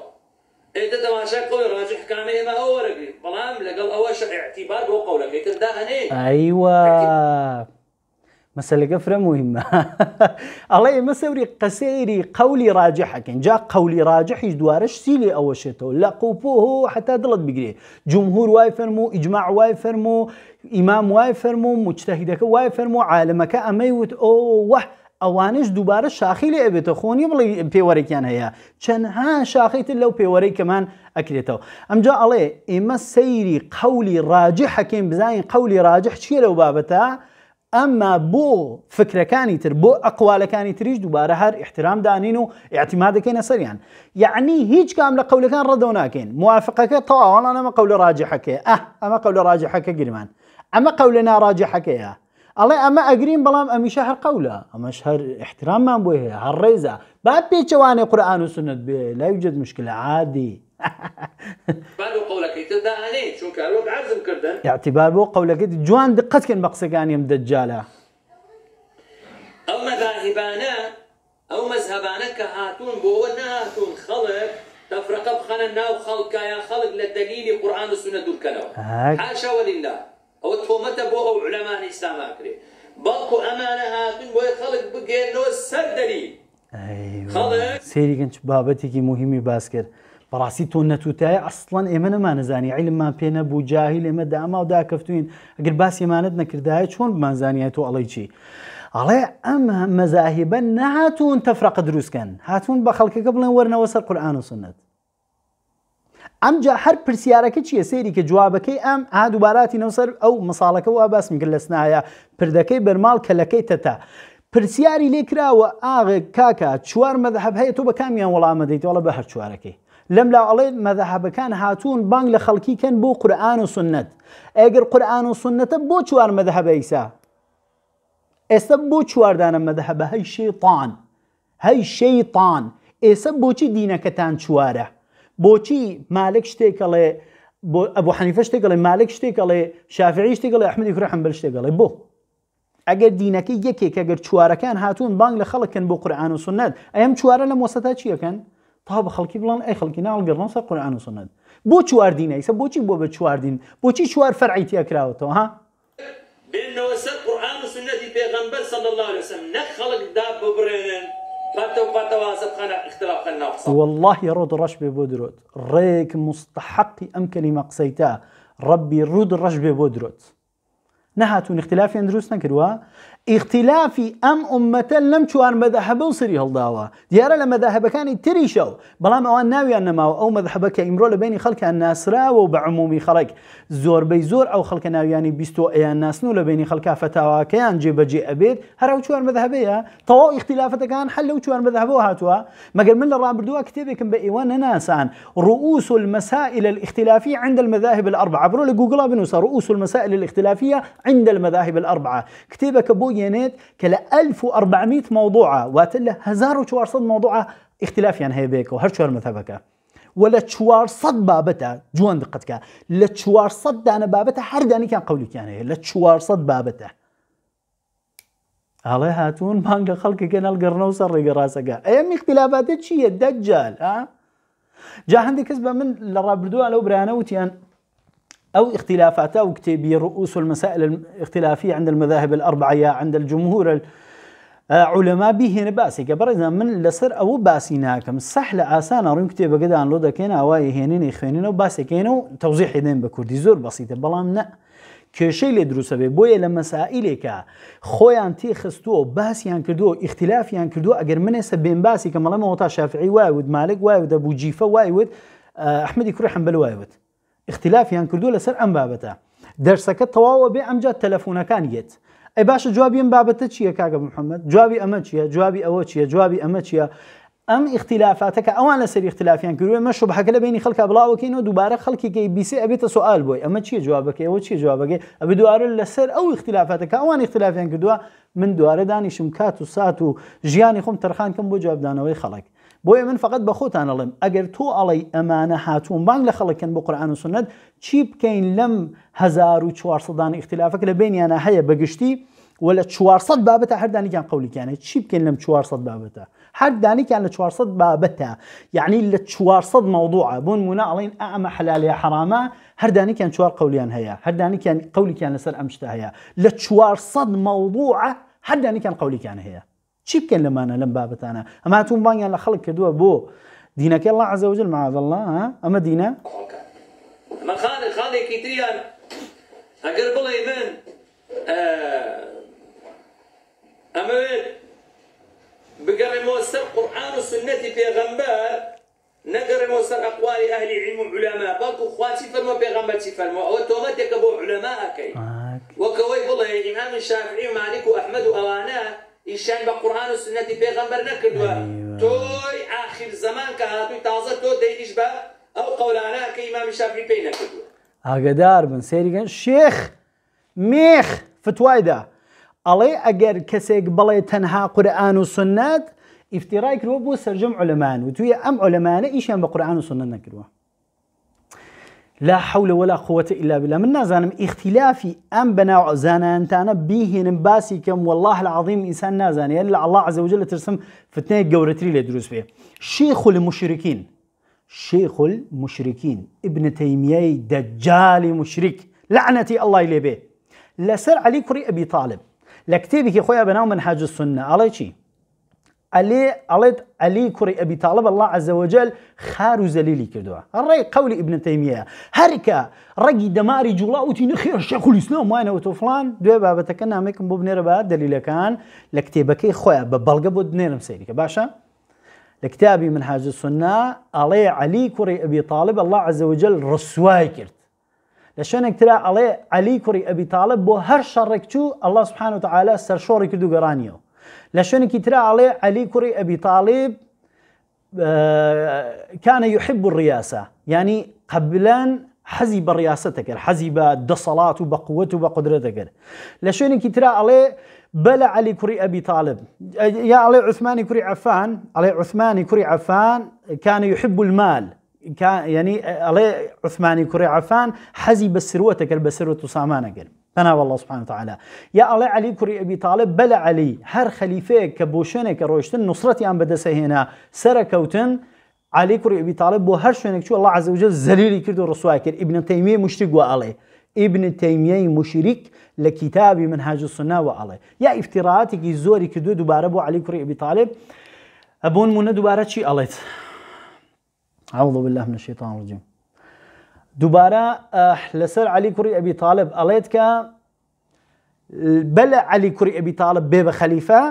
انت تماشا قول راجح كامل ما هو رقي بلام لقل اول اعتبار هو قولك يتبدا هني ايوه مسألة قفرة مهمة (laughs) الله مسوري قسيري قولي راجح كان جاء قولي راجح يدوارش سيلي أول شيء لا قوبوه حتى دلت بقري جمهور واي فرمو إجماع واي فرمو إمام واي فرمو مجتهدك واي فرمو عالمك أميوت أوه ئەوانش دووبارە شاخی لێ ئەبێتە خۆنی بڵێ پێوەێکیان هەیە چەندها شاخیت لەو پێوەەی کەمان ام جا علی اما سیری قولی راجح حکیم بزانین قولی ڕاجح لو بابتا اما بو فکر کانی تر اقوال کانی تریش دوباره هر احترام دانینو اعتماد کن سریان یعنی هیچ کام لە قولەکان اما قول راجح تاواڵان اه اما قول راجح ئەمە گریمان اما قول ئەمە قولە ناڕاجحەکەیە الله أما أجرين بلام أمي شهر قوله أما شهر احترام ما بويه هالريزة بعد بيجواني قرآن وسنة بي لا يوجد مشكلة عادي اعتبار قولك تدعاني شو كان وقع عزم كردن اعتبار بو قولك جوان دقت كان مقصد كان يم دجالة أما ذاهبانا أو مذهبانا كهاتون بو هاتون خلق تفرق بخنا ناو خلق يا خلق للدليل قرآن وسنة دول كلام حاشا ولله ئەوە تۆمەتە بۆ ئەو علەمان ئیسلاماکرێ بەڵکو ئەمانە هاتون بۆی خەڵک بگێنەوە سەر دەری سێریگەنج بابەتێکی مهمی باس کرد. بەڕاستی تۆ نەتوتایە ئەسڵەن ئێمە نەمانەزانی عیلممان پێ نەبوو جاهیل ئێمە داما و داکەفتوین ئەگەر باسیێمانت نەکردایە چۆن بمانزانیای تۆ ئەڵی چی. ئەڵێ ئەم مەزاهیبە نهاتون تەفرەقە دروستکەن هاتوون بە خەڵکەکە بڵێن وەرنەوە سەر قورآان و سنت. ئەمجا هەر پرسیارەکە چییە سێری کە جوابەکەی ئەم ئا دووباراتی نەوسەر ئەو مساڵەکە و ئاباس میگر لە سنایە پردەکەی بەرماڵ کەلەکەی تەتا. پرسیاری لێ کراوە ئاغ کاکە چوار مەدەحب هەیە تۆ بە کامیان وەڵامە دەیتەوەڵە بە هەر چوارەکەی. لەم لاڵێ مەدەحابەکان هاتوون بانگ لە خەڵکی کەن بۆ قورآان و سنت ئەگەر قورآان و سنتە بۆ چوار مەدەحبە ئیسا ئێستا بۆ چواردانە مەدەحبە هەی شەیطان هەی شەیطان ئێستا بۆچی دینەکەتان چوارە بۆچی مالک ابو ئەبوو حنیفە شتێکڵێ مالک شتێکەڵێ شافعی شتێکڵێ ئەحمدی کوڕ کله؟ شتێکڵێ اگر ئەگەر یکی یەکێک ئەگەر چوارەکان هاتون بانگ لە کن بۆ قرآن و سنت ایم چواره لە چی کن؟ تا بە خەڵکی بڵان ای خەڵکی ناڵگەڕن سە قرآن و سنت بۆ چوار دینەیسە بۆچی بۆ چی دین بۆچی چوار فرعیتی کراوەتەوە ها بێنەوە سەر قورآان و سنتی پێغەمبەر سەڵ الله لەسم نەک دا ببرێنن باتو باتو والله رود رش ببودرود ريك مستحق أم كلمة قسيتا ربي رود الرش ببودرود نهاتون اختلاف دروس نكروا ئیختیلافی ئەم ئومەتە لەم چوار مەدەحەبە و سری هەڵداوە دیارە لە مەداهبەکانی شو. و او ئەوان آن نەماوە ئەو مەدەحبە کە ئیمرۆ لە بینی خەڵکیان ناسراوە و بە عمومی خەڵک زۆربەی زۆر ئەو خەڵکە ناویانی بیستۆیان ناسن و لە بینی خەڵکا فتاواکەیان جێبەجێ ئەبێت هەرا چوار مەدەهبەیە تەواو ئیختیلافەتەکان هەل شوان چوار مەدەهبەوە ما مەگەر من لە ڕابردووە کتێبێکم بە ئێوە ناسان رؤوس المسائل الاختلافية عند المذاهب الأربعة برو لجوجل بنوسا رؤوس المسائل الاختلافية عند المذاهب الأربعة كتابك بو ينيت كلا 1400 موضوعة واتلا صد موضوعة اختلاف يعني هي بيكو هر شوار مثبكة ولا شوار صد بابتا جوان دقتك لا شوار صد دانا بابتا هر داني كان قولك يعني لا شوار صد بابتا الله هاتون مانقا خلق كنا القرنو سري قراسك ايام اختلافاتك شي الدجال ها جا عندي كسبه من اللي راه بردو يعني أو اختلافات أو كتابي رؤوس المسائل الاختلافية عند المذاهب الأربعة عند الجمهور آه، علماء بهن نباسي که من لسر او باسی ناکم سهل آسانه رویم کتێ بەگەدان لۆ دەکەن ئاوای هێنینی خوێنینەوە باسێکێن و تەوزیح دێن بە کوردی زۆر بەسیتە بەڵام نە کێشەی لێ دروسە بێ بۆیە لە مەسائلێکە خستو باسي خستووە كردو اختلاف اختلافیان كردو ئەگەر من بێن باسی کە مەڵەمەوە تا وايود وایود مالک وایود دەبوو جیفە وایود ئەحمەدی کوڕی اختلافیان کردو لەسەر ئەم بابەتە دەرسەکە تەواوە بێ ئەمجا تەلەفۆنەکان یێت ئەی باشە جوابی ئەم بابەتە چییە کاگە محەممەد جوابی ئەمە چییە جوابی ئەوە چییە جوابی ئەمە چییە ئەم اختلافاتەکە ئەوان لەسەر اختلافیان کردوێ مە شوبحەکە لە بینی خەڵکە بڵاوەکەینەوە دووبارە خەڵکیگەی بیسی ئەبێتە سوال بۆی ئەمە چیە جوابەکەیەوە چی جوابگەی ئەبێ دووارە لەسەر ئەو اختلافاتەکە ئەوان اختلافیان کردووە من دووارە دانیشم کات و سات و ژیانی خۆم تەرخانکەم بۆ جوابدانەوەی خەڵک بوي من فقط بە خۆتان ئەڵێم ئەگەر تۆ ئەڵی ئەمانە هاتوون بانگ لە خەڵەکەن بۆ قورآان و سنت چی بکەین لەم 1400دان اختلافەکە لە بینیانە هەیە بەگشتی وە لە 400 بابەتە هەردانیان بابتا چی بکەین لەم 400 بابەتە هەردانیان لە 400 بابەتە یعنی لە 400 مەوضوعە بۆن مونە ئەڵین ئەمە حلالی حرامە هەردانیان چوار قولیان هەیە هەردانیان قولیکیان لەسەر ئەمشتا هەیە لە 400 كان قولي قولیکیان هيا چی بکەن لەمانە لەم اما ئەما الله خلق لە خەڵک بو دینا که الله عزەوجل معاذله ئەمە دینە مەخانە خاڵێکی تریان ئەگەر بڵێ من ئەمەوێت بگەڕێمەوە سەر قرآن و سنەتی پیغمبر نگر سەر اقوال اهل علم و خواصی فرم پیغمبر چی فرم او تو فەرمەوە کبو علماء کی و کوی بله امام شافعی مالک و احمد و ئەوانە ئیشان بە قورآان و سنەتی پێغەمبەر نەکردووە تۆی آخر زەمان کە تازه تو تۆ با او ئەو قەولانە کە ئیمامی شافی پێی نەکردووە ئاگدار بن سێریگەن شێخ مێخ فتوایدا ئەڵێ ئەگەر کەسێک بڵێ تەنها قورآان و سنەت ئیفتیڕای کردوە بۆ سرجم علمان و توی ئەم عولەمانە ئیشیان بە قورآان و سنە نەکردووە لا حول ولا قوة إلا بالله من نازانم اختلافي أم بناو عزانا أنت أنا بيهن باسي كم والله العظيم إنسان نازان يلا يعني الله عز وجل ترسم فتنة قورتري لدروس فيها شيخ المشركين شيخ المشركين ابن تيمية دجال مشرك لعنتي الله إليه به لسر علي كري أبي طالب لكتابك يا خويا بناو منهاج السنة على شي علي عليت علي كري أبي طالب الله عز وجل خارو زليلي كردوها الرأي قول ابن تيمية هركا رقي دماري جولاوتي نخير الشيخ الإسلام وانا وتوفلان دوية بابتك أنا ميكم بو بنير بعد دليل كان لكتابكي خويا ببلغة بو دنير مسيريك باشا لكتابي من حاج السنة علي علي كري أبي طالب الله عز وجل رسواي كرد لشان اكترى علي علي كري أبي طالب بو هر شركتو الله سبحانه وتعالى سر كردو قرانيو لشونكي ترى عليه علي كري أبي طالب آه، كان يحب الرئاسة يعني قبلا حزب رياستك حزب حەزی بقوته بقدرتك و بە قووەت و علي قدرەتەکرد لە شوێنێکی ترا ئەڵێ بە لە علی عفان علي عثمان كري عفان كان يحب المال يعني علي عثمان كري عفان حزب السروة سروەتەکرد بسروة سروەت فنا والله سبحانه وتعالى يا الله علي كري ابي طالب بلا علي هر خليفه كبوشنه كروشتن نصرتي ام بدسه هنا سركوتن علي كري ابي طالب بو هر شنك شو الله عز وجل ذليل كردو ورسوا كر ابن تيميه مشرك وعلي ابن تيميه مشرك لكتاب منهاج السنه وعلي يا افتراءاتك زوري كدو دوباره بو علي كري ابي طالب ابون من دوباره شي عليت اعوذ بالله من الشيطان الرجيم دوباره دووبارە آه، لەسەر علی کوڕی ئەبی تاالب ئەڵێت کە بەلە علی کوڕی ئەبی تاالب بێ بە خەلیفە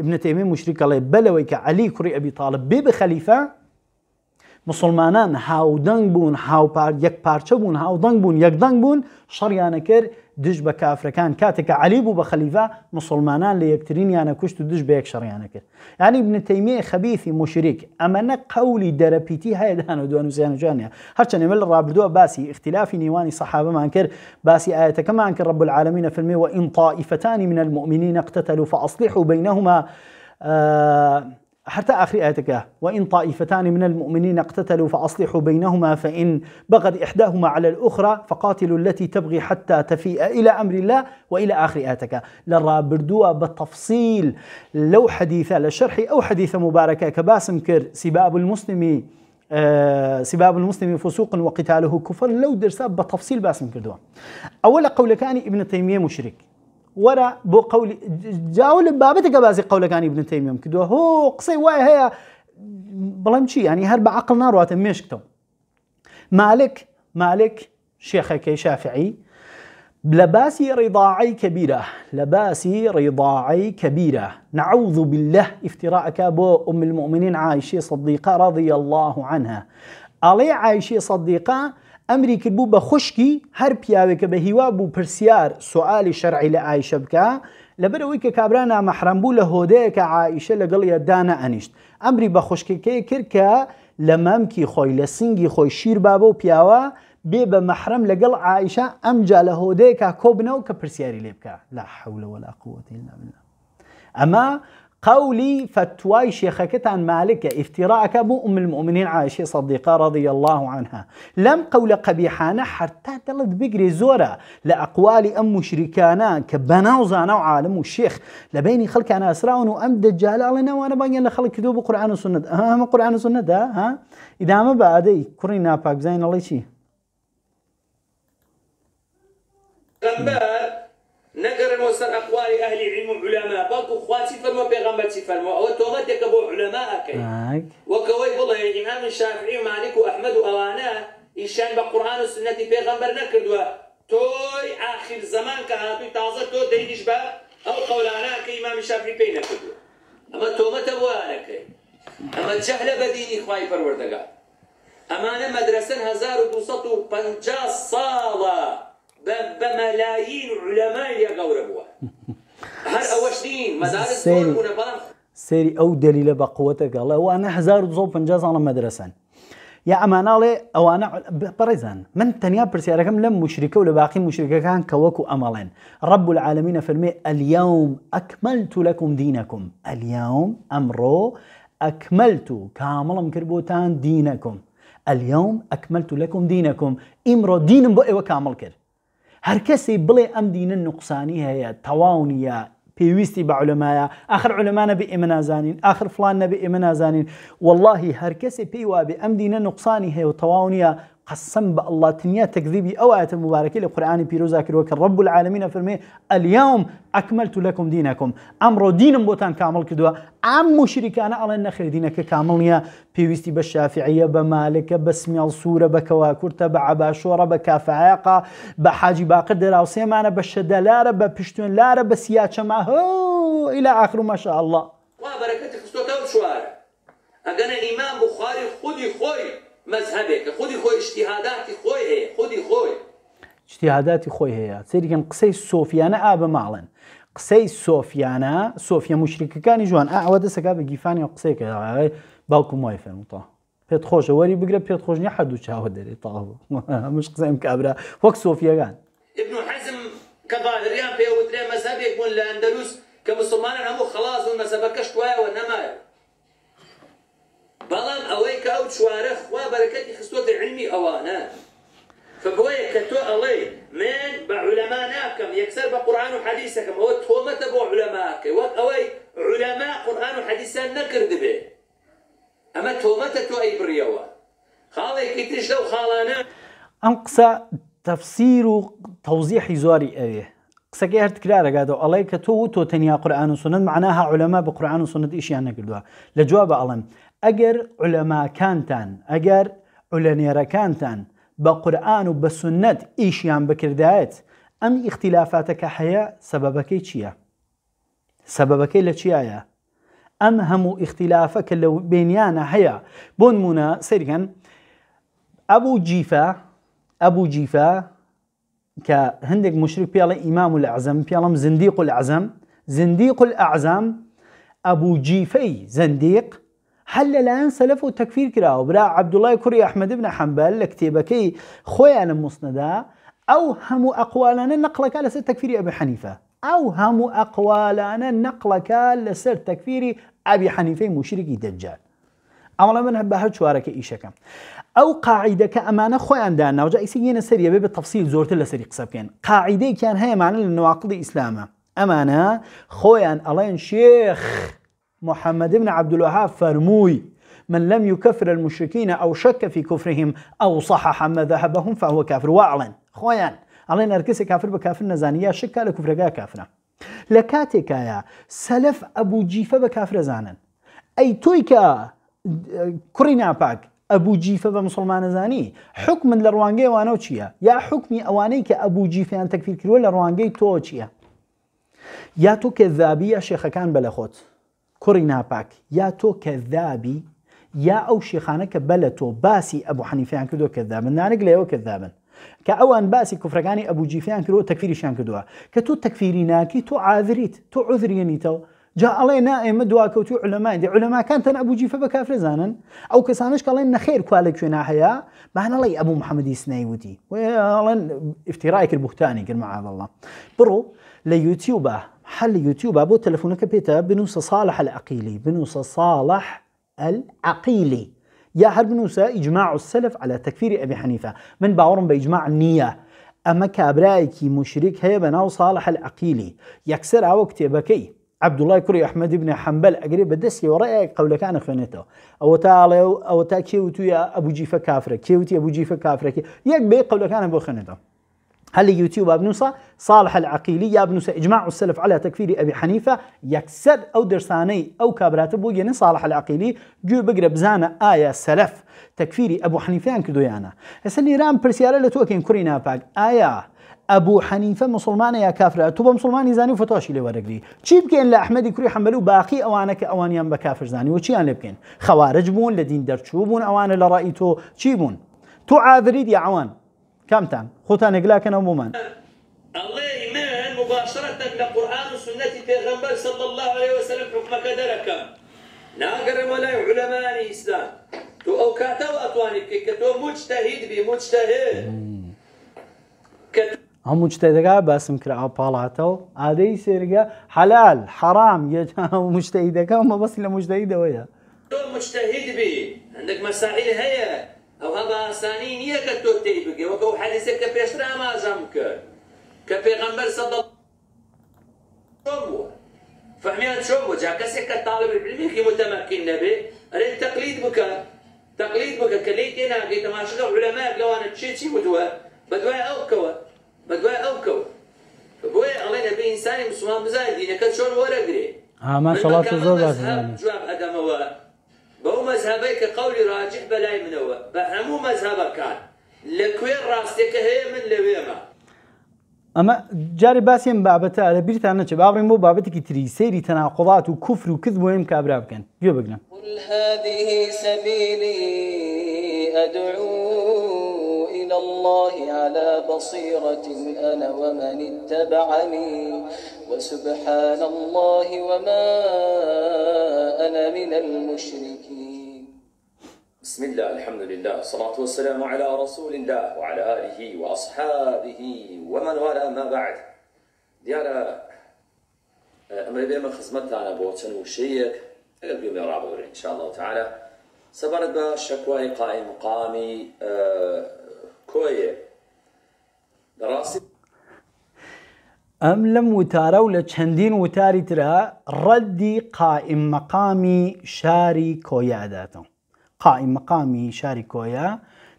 ابنتێمی مشریکەڵێ بەلەوەی کە علی کوڕی ئەبی تاالب هاو دنگ بون هاو پار یک پارچه بون هاو دنگ بون یک دنگ بون شەڕیانە کرد دش بە کافرەکان کاتێکە علی بوو بە خەلیفا مسلمانان لە یەکترینیانە کوشت و دش بە یەک شەڕیانە کرد ینی بنتەیمێ خەبیثی مشریک ئەمە نە قولی دەرەپیتی هەیەدان و دوان وزیانجانە هەرچەند ئێمە لە ڕابدووە باسی اختلافی نێوانی سەحابەمان کرد باسی ئاەتەکەمان کە ڕب العالمینە فەرمێ و ئینطائیفەتانی من المؤمنین اقتتلوا فأصلحوا بينهما آه حتى آخر آياتك وإن طائفتان من المؤمنين اقتتلوا فأصلحوا بينهما فإن بغت إحداهما على الأخرى فقاتلوا التي تبغي حتى تفيء إلى أمر الله وإلى آخر آياتك لرى بردوا بالتفصيل لو حديثة للشرح أو حديثة مباركة كباسم كر سباب المسلم آه، سباب المسلم فسوق وقتاله كفر لو درسها بالتفصيل باسم كردوا أول قول كان ابن تيمية مشرك وەرە بۆ قولی جااو لە بابەتەکە بازی قولەکانی بنتەیمیم کردووە هۆ هو قصي واي هي بلام شي يعني هرب عقل ناڕاتە مێشکتەوە مالك مالك شيخك شافعی لباسي رضاعي كبيرة لباسي رضاعي كبيرة نعوذ بالله افتراءك بو أم المؤمنين عائشة صديقة رضي الله عنها علي عائشة صديقة ئەمری کردبوو بە خوشکی هەر پیاوێکە بە هیوا بوو پرسیار سوالی شەرعی لە ئایشە بکە لەبەرەوەی کە کابرا نامەحرم بوو لە هۆدەیەکە عیشە لەگەڵ دانا ئەنیشت ئەمری بە خوشکەکەی کرد کە لە مەمکی خۆی لە سنگی خۆی شیر بابە و پیاوە بێ بە مەحرم لەگەڵ عیشە ئەمجا لە هۆدەیەکە کۆبنەوە کە پرسیاری لێ بکە لا حولەوە لا قووەتی ئەمە قولي فتواي شيخكتان مالكة افتراءك بو أم المؤمنين عائشة صديقة رضي الله عنها لم قول قبيحانا حتى تلد بقري زورا لأقوال أم مشركانا وزانا وعالم الشيخ لبيني خلق أنا أسراون وأم دجال على نوانا بانيا لخلق كتب قرآن وسنة ها آه، ما قرآن وسنة ها إذا ما بعدي كرينا باك زين الله شي نقر مثلا أقوال أهل العلم وعلماء وراك وخواتي فرما بيغمبرتي فالمو او توغا تكبو علماء كاين وكوي والله امام الشافعي ومالك واحمد وانا ايشان والسنه دي بيغامبر نكدوا توي اخر زمان كهاتو تازا تو دينيش با او قول قولانا كامام الشافعي بين نكدوا اما تومه وانك اما جهله بديني خواي اما انا مدرسه 1250 صاله بملايين علماء يا قوربوا (laughs) سيري سيري او دليل بقوتك الله هو انا حزار زوب فنجاز على مدرسه يا امانة لي او انا بريزان من تنيا برسيارة لم مشركة ولا باقي مشركة كان كوكو امالين رب العالمين فرمي اليوم اكملت لكم دينكم اليوم امرو اكملت كامل مكربوتان دينكم اليوم اكملت لكم دينكم امرو دين بو إيوه كامل كر هەر کەسی بڵێ ئەم دینە نوقسانی یا تەواو نیە پێویستی بە علەمایە آخر علماء نبی امنا نازانین آخر فلان نەبێ ئێمە نازانین واللهی هر کسی پێی وابێ ام دین نوقسانی هەیە و تەواو نیە قسم بالله تنيا تكذيبي او ايات مباركة للقران بيروزا كروك رب العالمين فرمي اليوم اكملت لكم دينكم امر دين بوتان كامل ئەمڕۆ ام مشركان على کردووە ئام مشریکانە ئەڵێن نەخێدینەکە کامل نیە پێویستی بە شافعە بە مالەکە بە سمیال سوورە بە کەواکورتە بە باقدر او کافعاقا بە حاجی باقر دەراوسێمانە بە شەدەلارە بە إلى آخر ما شاء الله. وبركاته بەەکەتی خستۆکە شوارە امام بخاري خدي خوي مذهبك خودی خۆی اجتهاداتی خۆی هەیە خودی خۆی اجتهاداتی خۆی هەیە سریگەم قسەی سۆفیانە ئا معلن ماڵن قسەی سۆفیانە سۆفیا مشرکەکانی جوان ئەوە دەسەکە بە گیفانی قسەیکە باوکم وای فەرموتە پێت خۆشە وەری بگرە پێت خۆشنی حەدوو چاوە دەرێت تاڵمش قسەیم کابرا وەک سۆفیەکان ابن حەزم کە بادریان پێوترێ مەزەبێک بوون لە ئەندەلووس کە مسلمانان هەموو خلاص و كشتوا وایەوە بەڵام اويك او شوارخ و خوا بەەکەتی خستۆتە علمی ئەوانە فبووە کە تۆ من بعلماء علەما يكسر بقران بە قورآان و حەدیسەکەم ئەوە تۆمەتە بۆ علەماکە وەک ئەوەی علەما قورآان و حەدیسان نەکرد بێ ئەمە تۆمەتە تۆ ئەی بڕیەوە خاڵێکی تش لەو خاڵانە ئەم قسە تەفسیر و تەوزیحی زۆری ئەوێ قسەکە هەر تکرارەگاتەوە ئەڵێ کە معناها علماء بقران قورآان ايش يعني ئیشیان لجواب لە جواب اگر علماء كانتان اگر علنيرا كانتان بقرآن و بسنة ايشيان بكردائت ام اختلافاتك حيا سببكي چيا سببكي لچيا ام همو اختلافك لو بينيانا حيا بون منا سيركن ابو جيفا ابو جيفا كا هندك مشرك بيالا امام الاعزم بيالا زنديق الاعزم زنديق الاعزم ابو جيفي زنديق هل الان سلف التكفير كرا وبرا عبد الله كري احمد بن حنبل لكتابك خويا المسندا او هم اقوالنا نقلك على سر تكفير ابي حنيفه او هم اقوالنا نقلك على سر تكفير ابي حنيفه مشرك دجال اما من بها شوارك ايشك او قاعده كامانه خويا نعم، عندنا وجاي سيين السريه بالتفصيل زورت السري قصبكين قاعده كان هي معنى النواقض الاسلامه امانه خويا الله شيخ محمد بن عبد الوهاب فرموي من لم يكفر المشركين أو شك في كفرهم أو صحح مذهبهم فهو كافر واعلن خويا علينا نركز كافر بكافر نزانية شك كافر كافرة يا سلف أبو جيفة بكافر زانن أي تويكا آه، كرينا باك أبو جيفة بمسلمان زاني حكم لروانجي وانو تشيا يا حكمي أوانيك أبو جيفة أن تكفير جیفیان لروانجي تو تشيا يا تۆ چییە یا تو کە ذابی یا كوري ناپاك يا تو كذابي يا او شيخانه كبلتو باسي ابو حنيفه عن كدو كذاب نانق ليو كذاب كاوان باسي كفرغاني ابو جيفان كرو تكفيري شان كدو كتو تكفيري ناكي تو عذريت تو عذري نيتو جاء علينا نائم دعاء كوتو علماء دي علماء كانت انا ابو جيفه بكافر زانن او كسانش قال ان خير كوالك في ناحيه معنى لي ابو محمد السنيوتي ويا افترائك البهتاني قال معاذ الله برو ليوتيوبه حل يوتيوب ابو تلفون كبيتا بنوسة صالح العقيلي بنوسة صالح العقيلي يا هر بنوسة اجماع السلف على تكفير ابي حنيفة من باورم باجماع النية اما كابرايكي مشرك هي بناو صالح العقيلي يكسر او كتابكي عبد الله كري احمد بن حنبل اجري بدسي وراي قولك كان خنته او تعالى او تاكيوتو يا ابو جيفه كافره كيوتي ابو جيفه كافره يك بي قول كان ابو خنته هل اليوتيوب ابن صالح العقيلي يا ابن نوسا اجماع السلف على تكفير ابي حنيفه يكسر او درساني او كابرات أبو يعني صالح العقيلي جو بقرب زانا ايا سلف تكفيري ابو حنيفه ان كدو يانا هسه ايران برسياله لتوكين كورينا باك ايا ابو حنيفه مسلمان يا كافر تو مسلمان زاني فتوشي لي ورقلي چی بکەن لە ئەحمەدی كوري حملو باقي باقی ئەوانە کە ئەوانیان بە کافر زانانی و چیان لێ بکەن خەوارج بوون لە دین دەرچوو بوون تو عاذريد يا عوان كم تان خوتان اقلاكن عموما الله ايمان مباشرة من قرآن وسنة تيغنبر صلى الله عليه وسلم حكمك دركا ناقر ولا علماء الإسلام تو اوكاتا واطواني بكي كتو مجتهد بي مجتهد هم مجتهدك بس مكرا او بالاتو ادي سيرجا حلال حرام يا مجتهدك هم بس اللي مجتهد ويا تو مجتهد بي عندك مسائل هي ئەو هەم ئاسانی نییە کە تۆ تی بگێ وەکەو حەلیسە کە پێشرا مازەم کرد کە پێغەمبەر سەد بووە فەمیان چۆن بۆ جا کەسێک کە تاڵبیلمێکی متەمەکین نەبێ ئەرێ تەقلید بکە تەقلید بکە کە لی تێناگەی تەماشەکە ولەمای لەوانە چێکی وتووە بە دوای ئەوکەوە بە دوای ئەوکەوە بۆیە ئەڵێ نەبێ ئینسانی مسلمان بزای دینەکە چۆن وەرەگرێ ئامان شڵات زۆر جواب ئەدەمەوە بەو مەذهبەی کە قولی راجح بەلای منەوە بە هەموو مەذهبەکان لە کوێ ڕاستێکە هەیە من لەوێمە ئەمە جاری باسیم بابەتە لە بیرتان نەچە باڕێن بۆ بابەتێکی تری سەیری تەناقڵات و کوفر و کت بۆێم کابرا بکەن گوێ بگرن هذه سبيلي أدعو الله على بصيرة أنا ومن اتبعني وسبحان الله وما أنا من المشركين بسم الله الحمد لله الصلاة والسلام على رسول الله وعلى آله وأصحابه ومن والاه ما بعد دیارە ئەمە بێمە أنا بۆ وشيك أقل ئەگەر بێمێ إن شاء الله تعالى سبرد بشكوى شەکوای قائم مقامی خۆیە دەڕاستی ئەم لەم وتارە و لە چەندین وتاری ترە ڕەدی قائم مەقامی شاری کۆیاداتەوە قائم مەقامی شاری کۆیا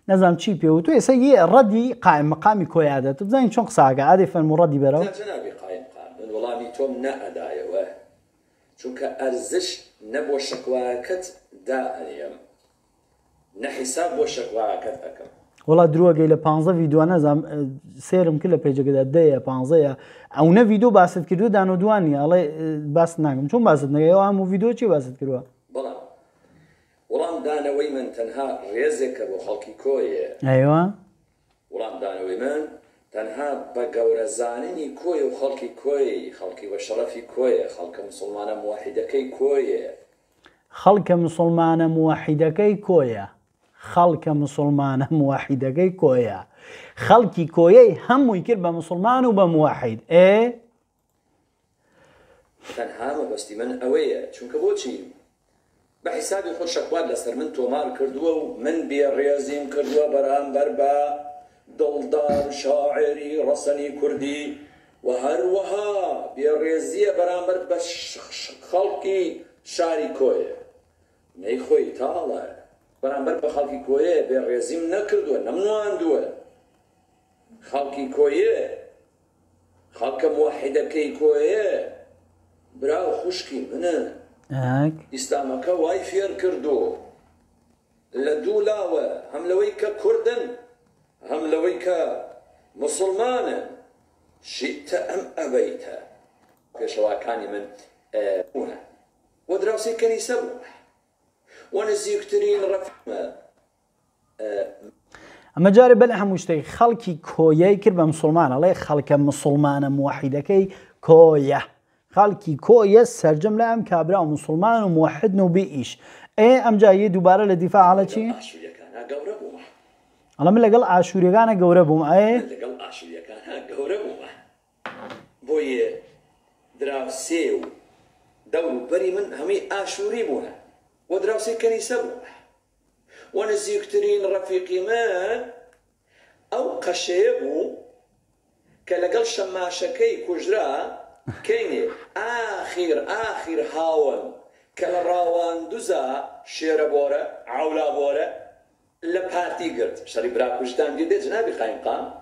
نەزانام چی پێوتو ێستا یە ڕەدی قائم مەقامی کۆیادات بزانین چۆن قساگە ئادی فەرمو توم نا وەڵامی تۆم چون چونکە ارزش نبو شکواکەت دا ئەم نحساب بو شکواکەت ئەەکەم وڵا درۆگەی لە 15 یددیو نەزانام سێرم کرد لە پێجگەدا دەیە 15ەیە ئەوە یددیو باست کردو دان و دوانی ئەڵێ باس ناگم چۆن باست نەگەەوە هەم و یددیو چی باست کردووە بەڵام وڵامدانەوەی من تەنها ڕێزێکە بۆ خەڵکی کۆیە ئەیوە وڵامدانەوەی من تەنها بە گەورە زانینی کۆی و خەڵکی کۆی خەڵکی بە شەرەفی کۆیە خەڵکە مسلمانە واحیدەکەی کۆیە خەڵکە مسلمانە واحیدەکەی کۆیە خەڵکە مسلمانە موحیدەکەی کۆیە خەڵکی کۆیەی هەمووی کرد بە مسلمان و بە موحید ئێ تەنها مەبستی من ئەوەیە چونکە بۆچی بە حیسابی خۆ شەکوات لەسەر من تۆمار کردووە و من بێ ڕێزیم کردووە بەرامبەر بە دڵدار شاعری ڕسەنی کوردی و هەروەها بێڕێزیە بەرامبەر بە خەڵکی شاری کۆیە نەیخۆی تاڵە بەرامبەر بە خەڵکی کۆیە بێ ڕێزیم نەکردووە خالکی کویه خالک خەڵکە وحیدەکەی کویه براو خوشکی منە ئیسلامەکە وای فێر کردو لە دوو لاوە هەم لەوەی کردن کوردن هەم لەوەی مسلمان شیت ام ئەم که پێشەواکانی من اونه و دراوسی کەنیسە بوو ئەمە جارێ بەل هەموو شتێک خەڵکی کۆیای کرد بە مسلمانە ئەڵێ خەڵکە مسلمانە موحیدەکەی کۆیە خەڵکی کۆیە سرجم لە ئەم کابرا و مسلمان و موحدن و بیئیش ئێ ئەمجا یە دووبارە لە دیفاع حالە چی؟ ئەڵە من لەگەڵ ئاشوورەکانە گەورە بووم ئەێ گەورە بووە بۆیە دراوسێ و دەور و بەری من هەمەی ئاشووری بووە ودراوسي كان يسوح وانا زيكترين رفيقي مان او قشيبو كلا كالقل شماشة كي كجرا كيني آخر آخر هاون كلا راوان دوزا شيرا بورا عولا بورا لبارتي قرد شاري برا كجدان دي جنابي قايم قام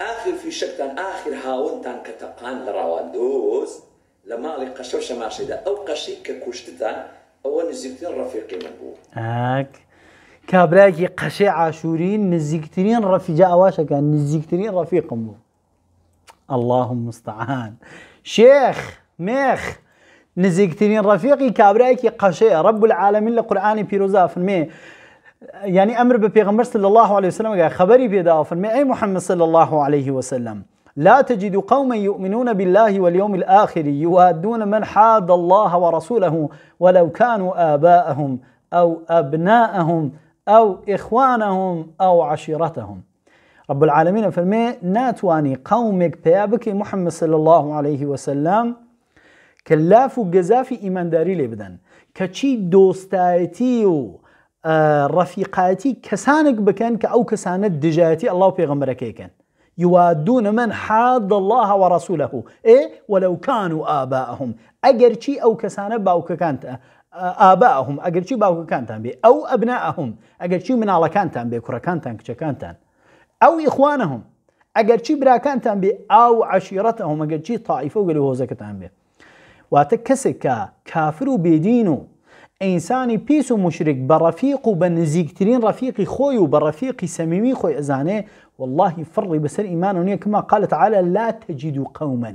آخر في شكتان آخر هاون تان كتقان لراوان دوز لما لي قشو شماشة دا أو قشي ككوشتتان ئەوە نزیکترین ڕفیقی من بوو کابراایکی قەشێ عاشورین نزیکترین ڕەفیجا ئەواشەکە نزیکترین ڕەفیقم بوو اللهم مستعان شێخ مێخ نزیکترین ڕەفیقی کابراایکی قەشەیە ڕب العالمین لە قورآانی پیرۆزا فرمێ ینی ئەمر بە پێغمبەر صلی الله عليه وسلم خبری پێدا فرمێ ئەی محمد صلى الله عليه وسلم لا تجد قوما يؤمنون بالله واليوم الآخر يوادون من حاد الله ورسوله ولو كانوا آباءهم أو أبناءهم أو إخوانهم أو عشيرتهم رب العالمين فرمي ناتواني قومك بيابك محمد صلى الله عليه وسلم كلاف قزاف إيمان داري لبدن كشي دوستايتي و رفيقاتي كسانك بكن كأو كسانت دجاتي الله بيغمرك يكن يوادون من حاد الله ورسوله إيه ولو كانوا آباءهم اگر چی او باو كانت آباءهم اگر باو باوککانتان بي او ابناءهم من على منالکانتان بي كش کچکانتان او اخوانهم اگر برا براکانتان بي او عشيرتهم اگر چی طائفه وقلو هوزکتان بي واتكسك كافر بدينه انسانی پیس و مشرک بە ڕەفیق و بە نزیکترین ڕەفیقی خۆی و بە سمیمی خوی ازانه والله واللهی بسر ایمان و کما قالت علا لا تجد قوما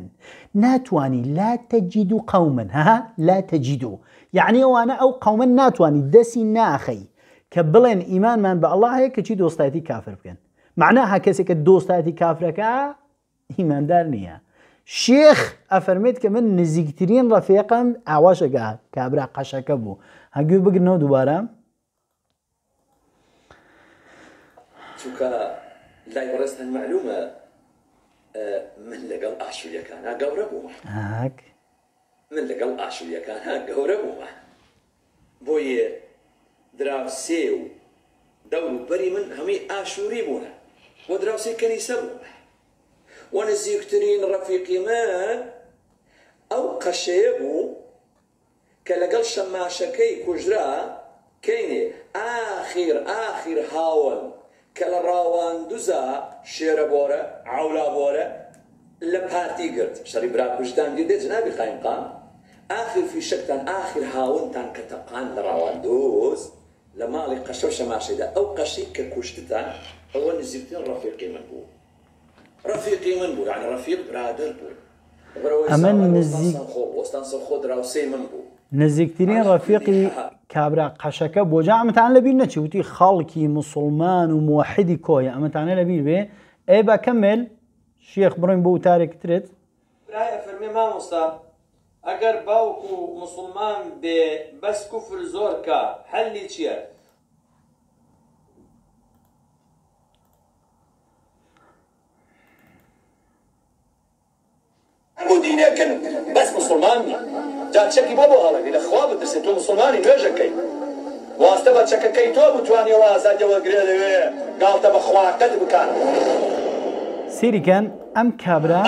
ناتواني لا تجد قوما ها لا تجد يعني وانا او قوما ناتواني دسي ناخي کە بڵێن ئیمانمان بە ئەله هەیە کەچی دوستایتی کافر بکەن معناها کافر که ایمان دار نیه شيخ افرميت کە من نزیکترین ڕەفێقم ئاواشەگە کابرا قەشەکە بوو هەگوێ بگرنەوە دووبارە شوكا لا يبرز معلومە من لەگەڵ ئاشوریەکانە گەورە بوومە من لەگەڵ ئاشوریەکانە گەورە بوومە بۆیە دراوسێ دراو دەور دولو بەری من هەمووی ئاشووری بوونە بۆ دراوسێ کەنیسە بوومە ونزيكترين ڕەفیقی من ئەو قەشەیە بوو شماشا لەگەڵ شەماشەکەی کوژرا آخر اخر ئاخیر هاون کە لە ڕاوانندوزا شێرە بۆرە عولا بۆرە لە پارتی گرت شەری براکوژدان گردێت جنابی خاینقام ئاخر فیشەکتان ئاخر هاونتان کە تەقان لە ڕاوانندۆز لە ماڵی قەشە و شەماشەدا ئەو قەشی کە کوشتتان ئەوە نزیکترین ڕەفیقی من بوو رفيقي من بو يعني رفيق برادر بو امن نزيك وستنصخو دراو سي من بو نزيكتيني رفيقي كابرا قشكا بو جا عم تعالى بينا تشوتي خالكي مسلمان وموحدي كويا اما تعالى بينا بي اي بكمل شيخ بروين بو تارك تريد براي افرمي ما مستا اگر باوكو مسلمان بي بس كفر زوركا حلي تشيك دینەکەن بەس مسلمانی جاچەکی بۆ بۆ هەڵەوی لە خوا بترسێت تۆ مسلمانی نوێژەکەی واستە بە چەکەکەی تۆ بتوانیەوە ئازادەوەگرێ لەوێ گاڵتە بە خواکەت بکان سریکەن ئەم کابرا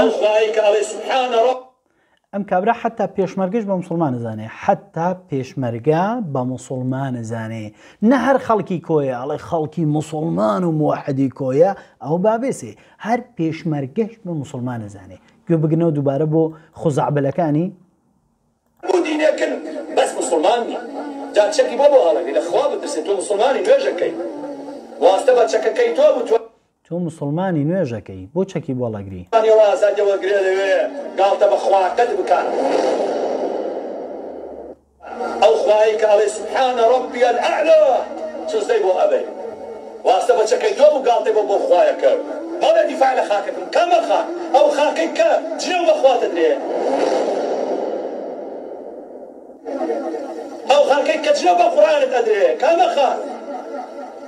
ئەم کابرا حتا پێشمەرگش بە مسلمانە زانێ حتا پێشمەرگا بە مسلمانە زانێ نە هەر خەڵکی کۆیە ئەڵێ خەڵکی مسلمان و موحدی کۆیە ئەو بابێسێ هەر پێشمەرگەش بە مسلمانە زانێ گوێ بگنەوە دووبارە بۆ خۆزعبلەکانی دینەکەن بەس مسلمانی جاچەکی بۆ بۆ هەڵی لەخوا بترسێت تۆ مسلمانی نوێژەکەی واستە بە چەکەکەی تۆ بتوە تۆ مسلمانی نوێژەکەی بۆ چەکی بۆڵەگری ئازادەوەگرێ لەوێ گاڵتە بە خواکەت بکان. ئەو خواایی کاڵێ سبحانە ڕبیان ئەعلەوە سزدەی بۆ ئەبێ واستە بە چەکەی تۆ و گاڵتێ بۆ بۆ خوایە کرد. بەڵێ دفاع على خاکەکەم كما خاک او خاکەی كا تجاوب اخوات درێ ئەو خاکەی کە جێو بە قورانت ئەدرێ کامە خاک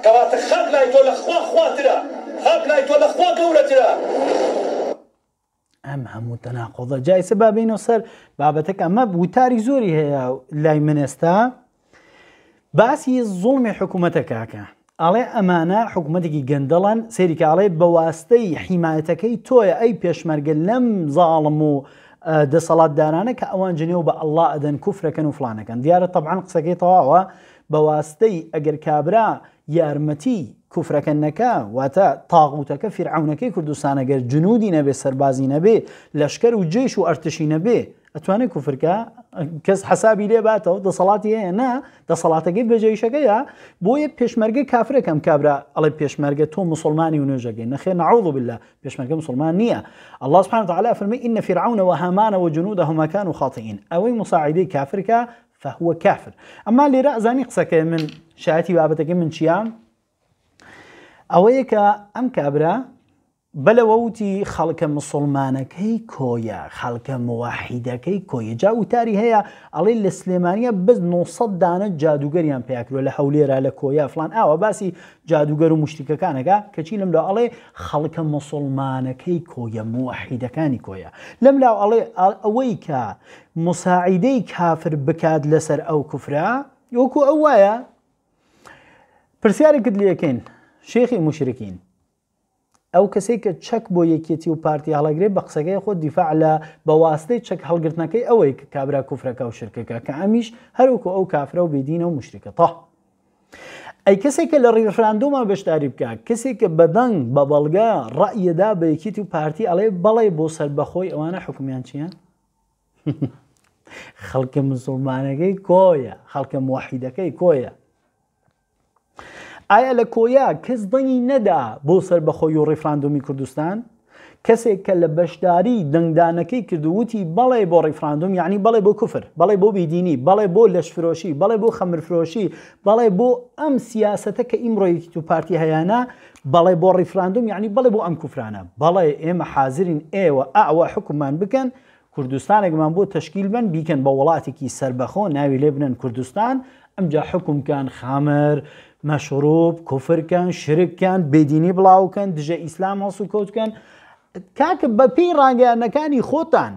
کەواتە خاک لای تۆ خوا خواترە خاک لای تۆ لە خوا گەورەترە ئەم هەموو تەناقۆڵە جای سەبابینەوە سەر بابەتەکە ئەمە وتاری زۆری هەیە لای منێستا ئاڵێ ئەمانە حکوومەتێکی گەندەڵەن سەریکە ئاڵێ بەواستەی حیمایەتەکەی تۆیە ئەی پێشمەرگە لەم زاڵم و دەسەڵاتدارانە کە ئەوان جنێو بە ئەللا ئەدەن کوفرەکەن و فلانەکەن دیارە طبعاان قسەکەی تەواوە بەواستەی ئەگەر کابرا یارمەتی کوفرەکەن نەکە واتە تاغوتەکە فرعونەکەی کوردستانەگەر جنودی نەبێ سەربازی نەبێ لەشکەر و جێش و ئەرتشی نەبێ ئەتوانێت کوفرکە کەس حسابی لێ باتەوە دەسەڵاتی هەیە نا دەسەڵاتەکەی بەجێیشەکەیە بۆ یە پێشمەرگە کافرەکەم کابرا ئەڵێ پێشمەرگە تۆ مسلمانی و نوێژەکەی نەخێ نعوذ بالله پێشمەرگە مسلمان نییە الله سبحانه وتعالى فرمی إن فرعون وهامان وجنودهما كانوا خاطئين أوي مساعدي كافرك فهو كافر أما اللي رأزاني قسك من شاتي وابتك من شيام أويك أم كابرا بەلەوەوتی خەڵکە مسلمانەکەی کۆیە خەڵکە مواحیدەکەی کۆیە جا وتاری هەیە ئەڵێ لە سلێمانە بز 900 دانە جادوگەریان پیاکرۆ لە هەولێرا لە کۆیا فلان ئاوە باسی جادوگەر و مشتیکەکانەکە کەچی لەم لە ئەڵێ خەڵکە مسلمانەکەی کۆیە مواحیدەکانی کۆیە لەم لاو ئەڵێ ئەوەی کە مساعیدەی کافر بکات لەسەر ئەو کوفرا یۆکو ئەو وایە پرسیارێکت لەکەین شێخی مشرکین ئەو کەسێک کە چەک بۆ یەکێتی و پارتی هەڵەگرێ بە قسەکەی خۆ دیفاع لە بەواستەی چەک هەڵگرتنەکەی ئەوەی کە کابرا کوفرەکە و شرکەکە کە ئەمیش هەروکو ئەو کافرە و بێدینە و مشتێکە تا. ئەی کەسێک کە لە ڕیفراندۆما بەشداری بکە کەسێک کە بەدەنگ بە بەڵگا ڕەیەدا بە یەکیتی و پارتی ئەڵێ بەڵێ بۆ سەر بەخۆی ئەوانە حکومیان چیان؟ (laughs) خەڵکە مسلمانەکەی کۆیە خەڵکە موحیدەکەی کۆیە. ئایا لە کۆیا کەس دەنگی نەدا بۆ سەر بەخۆی و ڕیفراندۆمی کوردستان کەسێک کە لە بەشداری دەنگدانەکەی کردووتی بەڵێ بۆ ڕیفراندوم یعنی بڵێ بۆ کوفر بڵێ بۆ بیدینی بڵێ بۆ لەشفرۆشی بڵێ بۆ خەمرفرۆشی بڵێ بۆ ئەم سیاستە کە ئیمڕۆیەکی تو پارتی هەیەە بڵێ بۆ ڕیفراندوم یعنی بڵێ بۆ ئەم کوفرانە بەڵێ ئێمە حاضرین ئێوە ئاوە حکومان بکەن کوردستانێکمان بۆ تشکیل بن بیکەن بە وڵاتێکی سربەخۆ ناوی لێ بنن کوردستان ئەمجا حکومکان خامر مەشروب کوفرکەن شرککەن بێدینی بڵاوکەن دژە ئیسلام هەسو کۆتکەن کاکە بە پێی ڕاگەیانەکانی خۆتان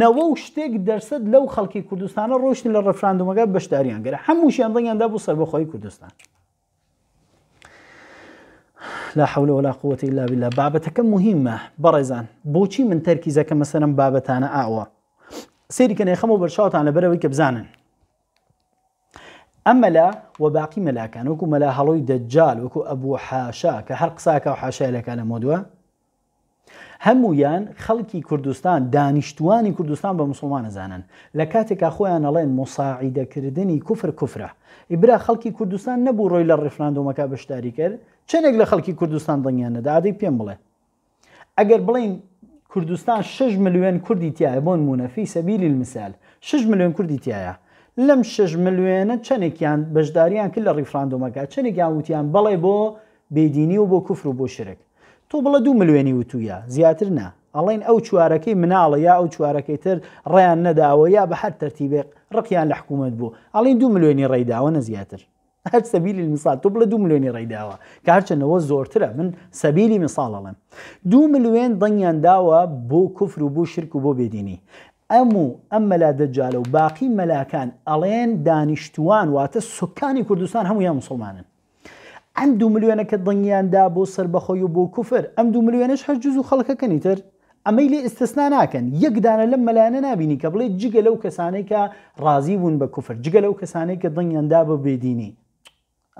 نەوە شتێک دەرسد لەو خەڵکی کوردستانە ڕۆشتن لە ڕفراندومەکە بەشداریان گەرە هەموو شیان دەنگیاندا بوو سەربەخۆی کوردستان. لا حول ولا قوة إلا بالله بابەتەکە مهمە بەڕێزان بۆچی من تەرکیزەکە مەسەرم بابەتانە ئاوە سێریکە نێخەمەوە بەرشاوتان لە بەرەوەی کە بزانن ئەم مەلا وە باقی مەلاکان وەکو مەلا هەڵۆی دەجال وەکو ئەبوو حاشا کە هەر قساکە و حاشایلەکە لە مدووە هەمویان خەڵکی کوردستان دانیشتوانی کوردستان بە مسلمانە زانن لە کاتێکا خۆیان ئەڵێن مساعیدەکردنی کوفر کوفرە ئیبرا خەڵکی کوردستان نەبوو ڕۆی لە ڕفراندۆمەکە بەشداری کرد چنێک لە خەڵکی کوردستان دڵنیان نەدادەی پێم بڵێ ئەگەر بڵین کوردستان 6 میلیۆن کوردی تایە بۆن مونەفی سەبیلی مثال 6 میلیۆن کوردی تایە لەم شش ملوێنە چەندێکیان بەشداریان کرد لە ڕیفرانندۆمەکە چەندێکیان وتیان بەڵێ بۆ بێدینی و بۆ کوفر و بۆ شرک تۆ بڵە دوو ملوێنی وتویە زیاتر نا ئەڵین ئەو چوارەکەی مناڵە یا ئەو چوارەکەی تر ڕیان نەداوە یا بە هەر تەرتیبێک ڕقیان لە حکوومەت بوو ئەڵین دوو ملوێنی ڕێداوە نە زیاتر هەر سەبیلی مثال تۆ بڵە دو ملیۆنی ڕێداوە کارچەنەوە زۆرترە من سەبیلی مثالڵم دو ملیێن دەنگیان داوە بۆ کوفر و بۆ شرک و بۆ بێدینی ئەم و ئەم مەلا دەجالە و باقی مەلاکان ئەڵێن دانیشتوان واتە سوکانی کوردستان هەمویان مسلمانن ئەم دو ملیۆنە کە دڵنیاندا بۆ سربەخۆی و بۆ کوفر ئەم دو ملیۆنش هەر جز و خەڵکەکەنی تر ئەمەی لێ ئستسنا ناکەن یەکدانە لەم مەلایانە نبینی کە بڵێ جگە لەو کەسانەی کە ڕازی بوون بە کوفر جگە لەو کەسانەی کە دڵنیاندا بە بێدینی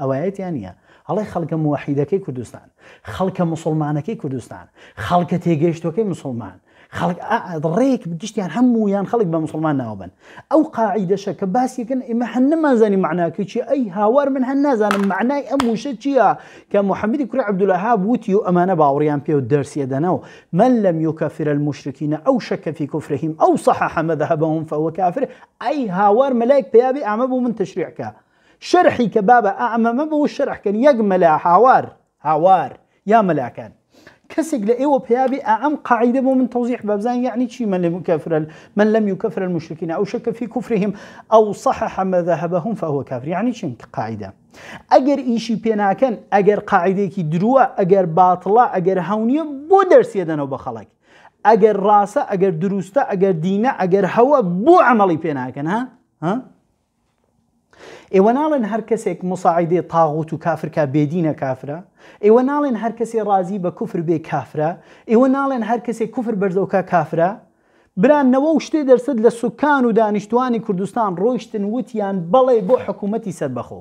ئەوەتیان نیە هەڵی خەڵکە موحیدەکەی کوردستان خەڵکە مسلمانەکەی کوردستان خەڵکە تێگەیشتەکەی مسلمان خلق ڕێک هم هەمویان خلق بمسلمان مسلمان قاعده ئەو قاعیدەشە کە باسیکن ئمە هەن نەمانزانی معناکەی ئەی هاوار من هاور من معنای ئەم معناي امو کە كمحمد کوڕ عبد وتی و امانة باوريان بيو و دەرسێدەنەوە من لم يكفر المشركين او شك في كفرهم او صحح مذهبهم فهو كافر اي هاوار ملايك بيابي اعمبو من تشريعك شرحي كبابا بابە ئەمەمە بۆ شەرحکەن یەک هاور يا هاوار كان كسك لأيو بيابي أعم قاعدة من توضيح بابزان يعني شي من لم يكفر من لم يكفر المشركين أو شك في كفرهم أو صحح ذهبهم فهو كافر يعني شي قاعدة أجر إيشي ئیشی أجر قاعدة كي دروا أجر باطلة أجر هونية بو درس بە خەڵک أجر راسة أجر دروستة أجر دينة أجر هەوە بو عملي پێناکەن ها؟ ها؟ ئێوە ناڵێن هەر کەسێک مساعدێ تاغوت و کافرکە بێدینە کافرە ئێوە ناڵێن هەر کەسێ ڕازی بە کوفر بێ کافرە ئێوە ناڵێن هەر کەسێک کوفر بەرزەوکە کافرە برانەوە و شتێ دەرسد لە سوکان و دانیشتوانی کوردستان ڕۆیشتن وتیان بەڵێ بۆ حکوومەتی سەربەخۆ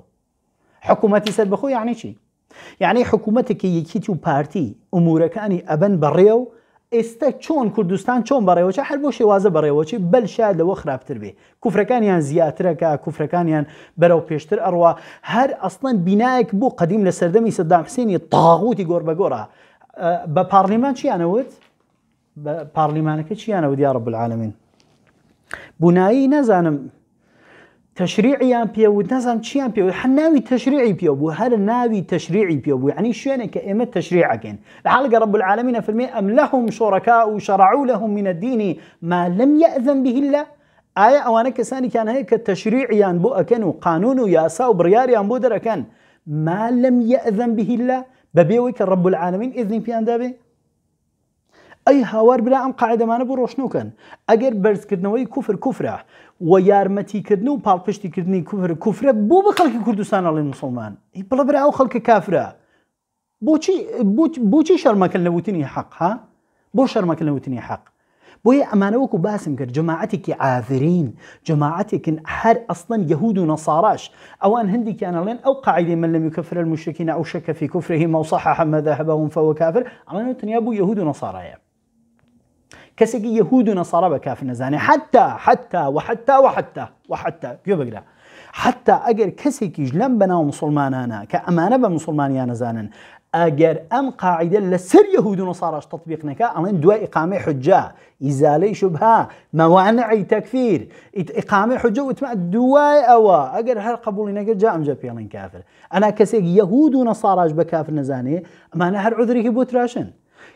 حکوومەتی سەربەخۆ یعنی چی؟ یعنی حکوومەتێکی یەکیت و پارتی ئومورەکانی ئەبەن بەڕێ و ئێستا چۆن کوردستان چۆن بەڕێوەچە هەر بۆ شێوازە بەڕێوەچی بەل شاد لەوە خراپتر بێ کوفرەکانیان زیاترەکە کوفرەکانیان بەرەو پێشتر ئەڕوا هەر ئەسڵەن بینایەک بۆ قدیم لە سەردەمی سەدام حسێنی تاغوتی گۆر بەگۆڕە بە پارلیمان چیانەوت پارلیمانەکە چیانەوە دیارە بالعاالمین بوونایی نەزانم تشريعي ام بي او نظام تشي ام بي او حناوي تشريعي بي او هل ناوي تشريعي بي او يعني شو يعني كلمه تشريعك لحالك رب العالمين في المئة ام لهم شركاء وشرعوا لهم من الدين ما لم ياذن به الله آية أوانا كساني كان هيك تشريعيا بو قانون وقانون وياسا وبرياري أن بودر أكن ما لم يأذن به الله ببيويك رب العالمين إذن في أن دابي أي هاور بلا أم قاعدة ما نبو روشنو كان أجر برز كفر كفرة و کردن و کردنی کوفر کوفرە بۆ بە خەڵکی کوردستان ئەڵێ مسلمان بڵە برا ئەو خەڵکە کافرە بۆچی شەرمەکە لەوتنی حەقها بۆ شەرمەکە لەوتنی حەق بۆیە ئەمانە وەکو باسم کرد جماعەتێکی ئاذرین جماعەتێکن هەر ئەسڵەن یهود و نەساڕاش ئەوان هەندێکیانەڵێن ئەو قاعدی من لەمی کەفرە المشکینە ئەو شەکەفی کوفرهی مەوسەح حەمەدە هەبەون فەوە کافر ئەمانە تنیا بوو یهود و نەساڕایە کەسێکی يهود ونصارى بكاف بە حتى حتى وحتى وحتى وحتى وحتا وحتا حتى بگرە حتا ئەگەر بنا مسلمان انا كامانة بمسلمان يا بە مسلمانیان ام قاعدة لسر يهود لەسەر تطبيق نكا نەساراش تطبیقنەکە اقامة حجة ئقامی حجا ئیزالەی شوبها مەوانعی تەکفیر ئقامی حجە وتمە دوای ئەوە ئەگەر هەر قبولی نەگەر جا ئەمجا پێڵین کافر ئەنا کەسێک یەهود و نەساراش بە کافر نەزانێ ئەمانە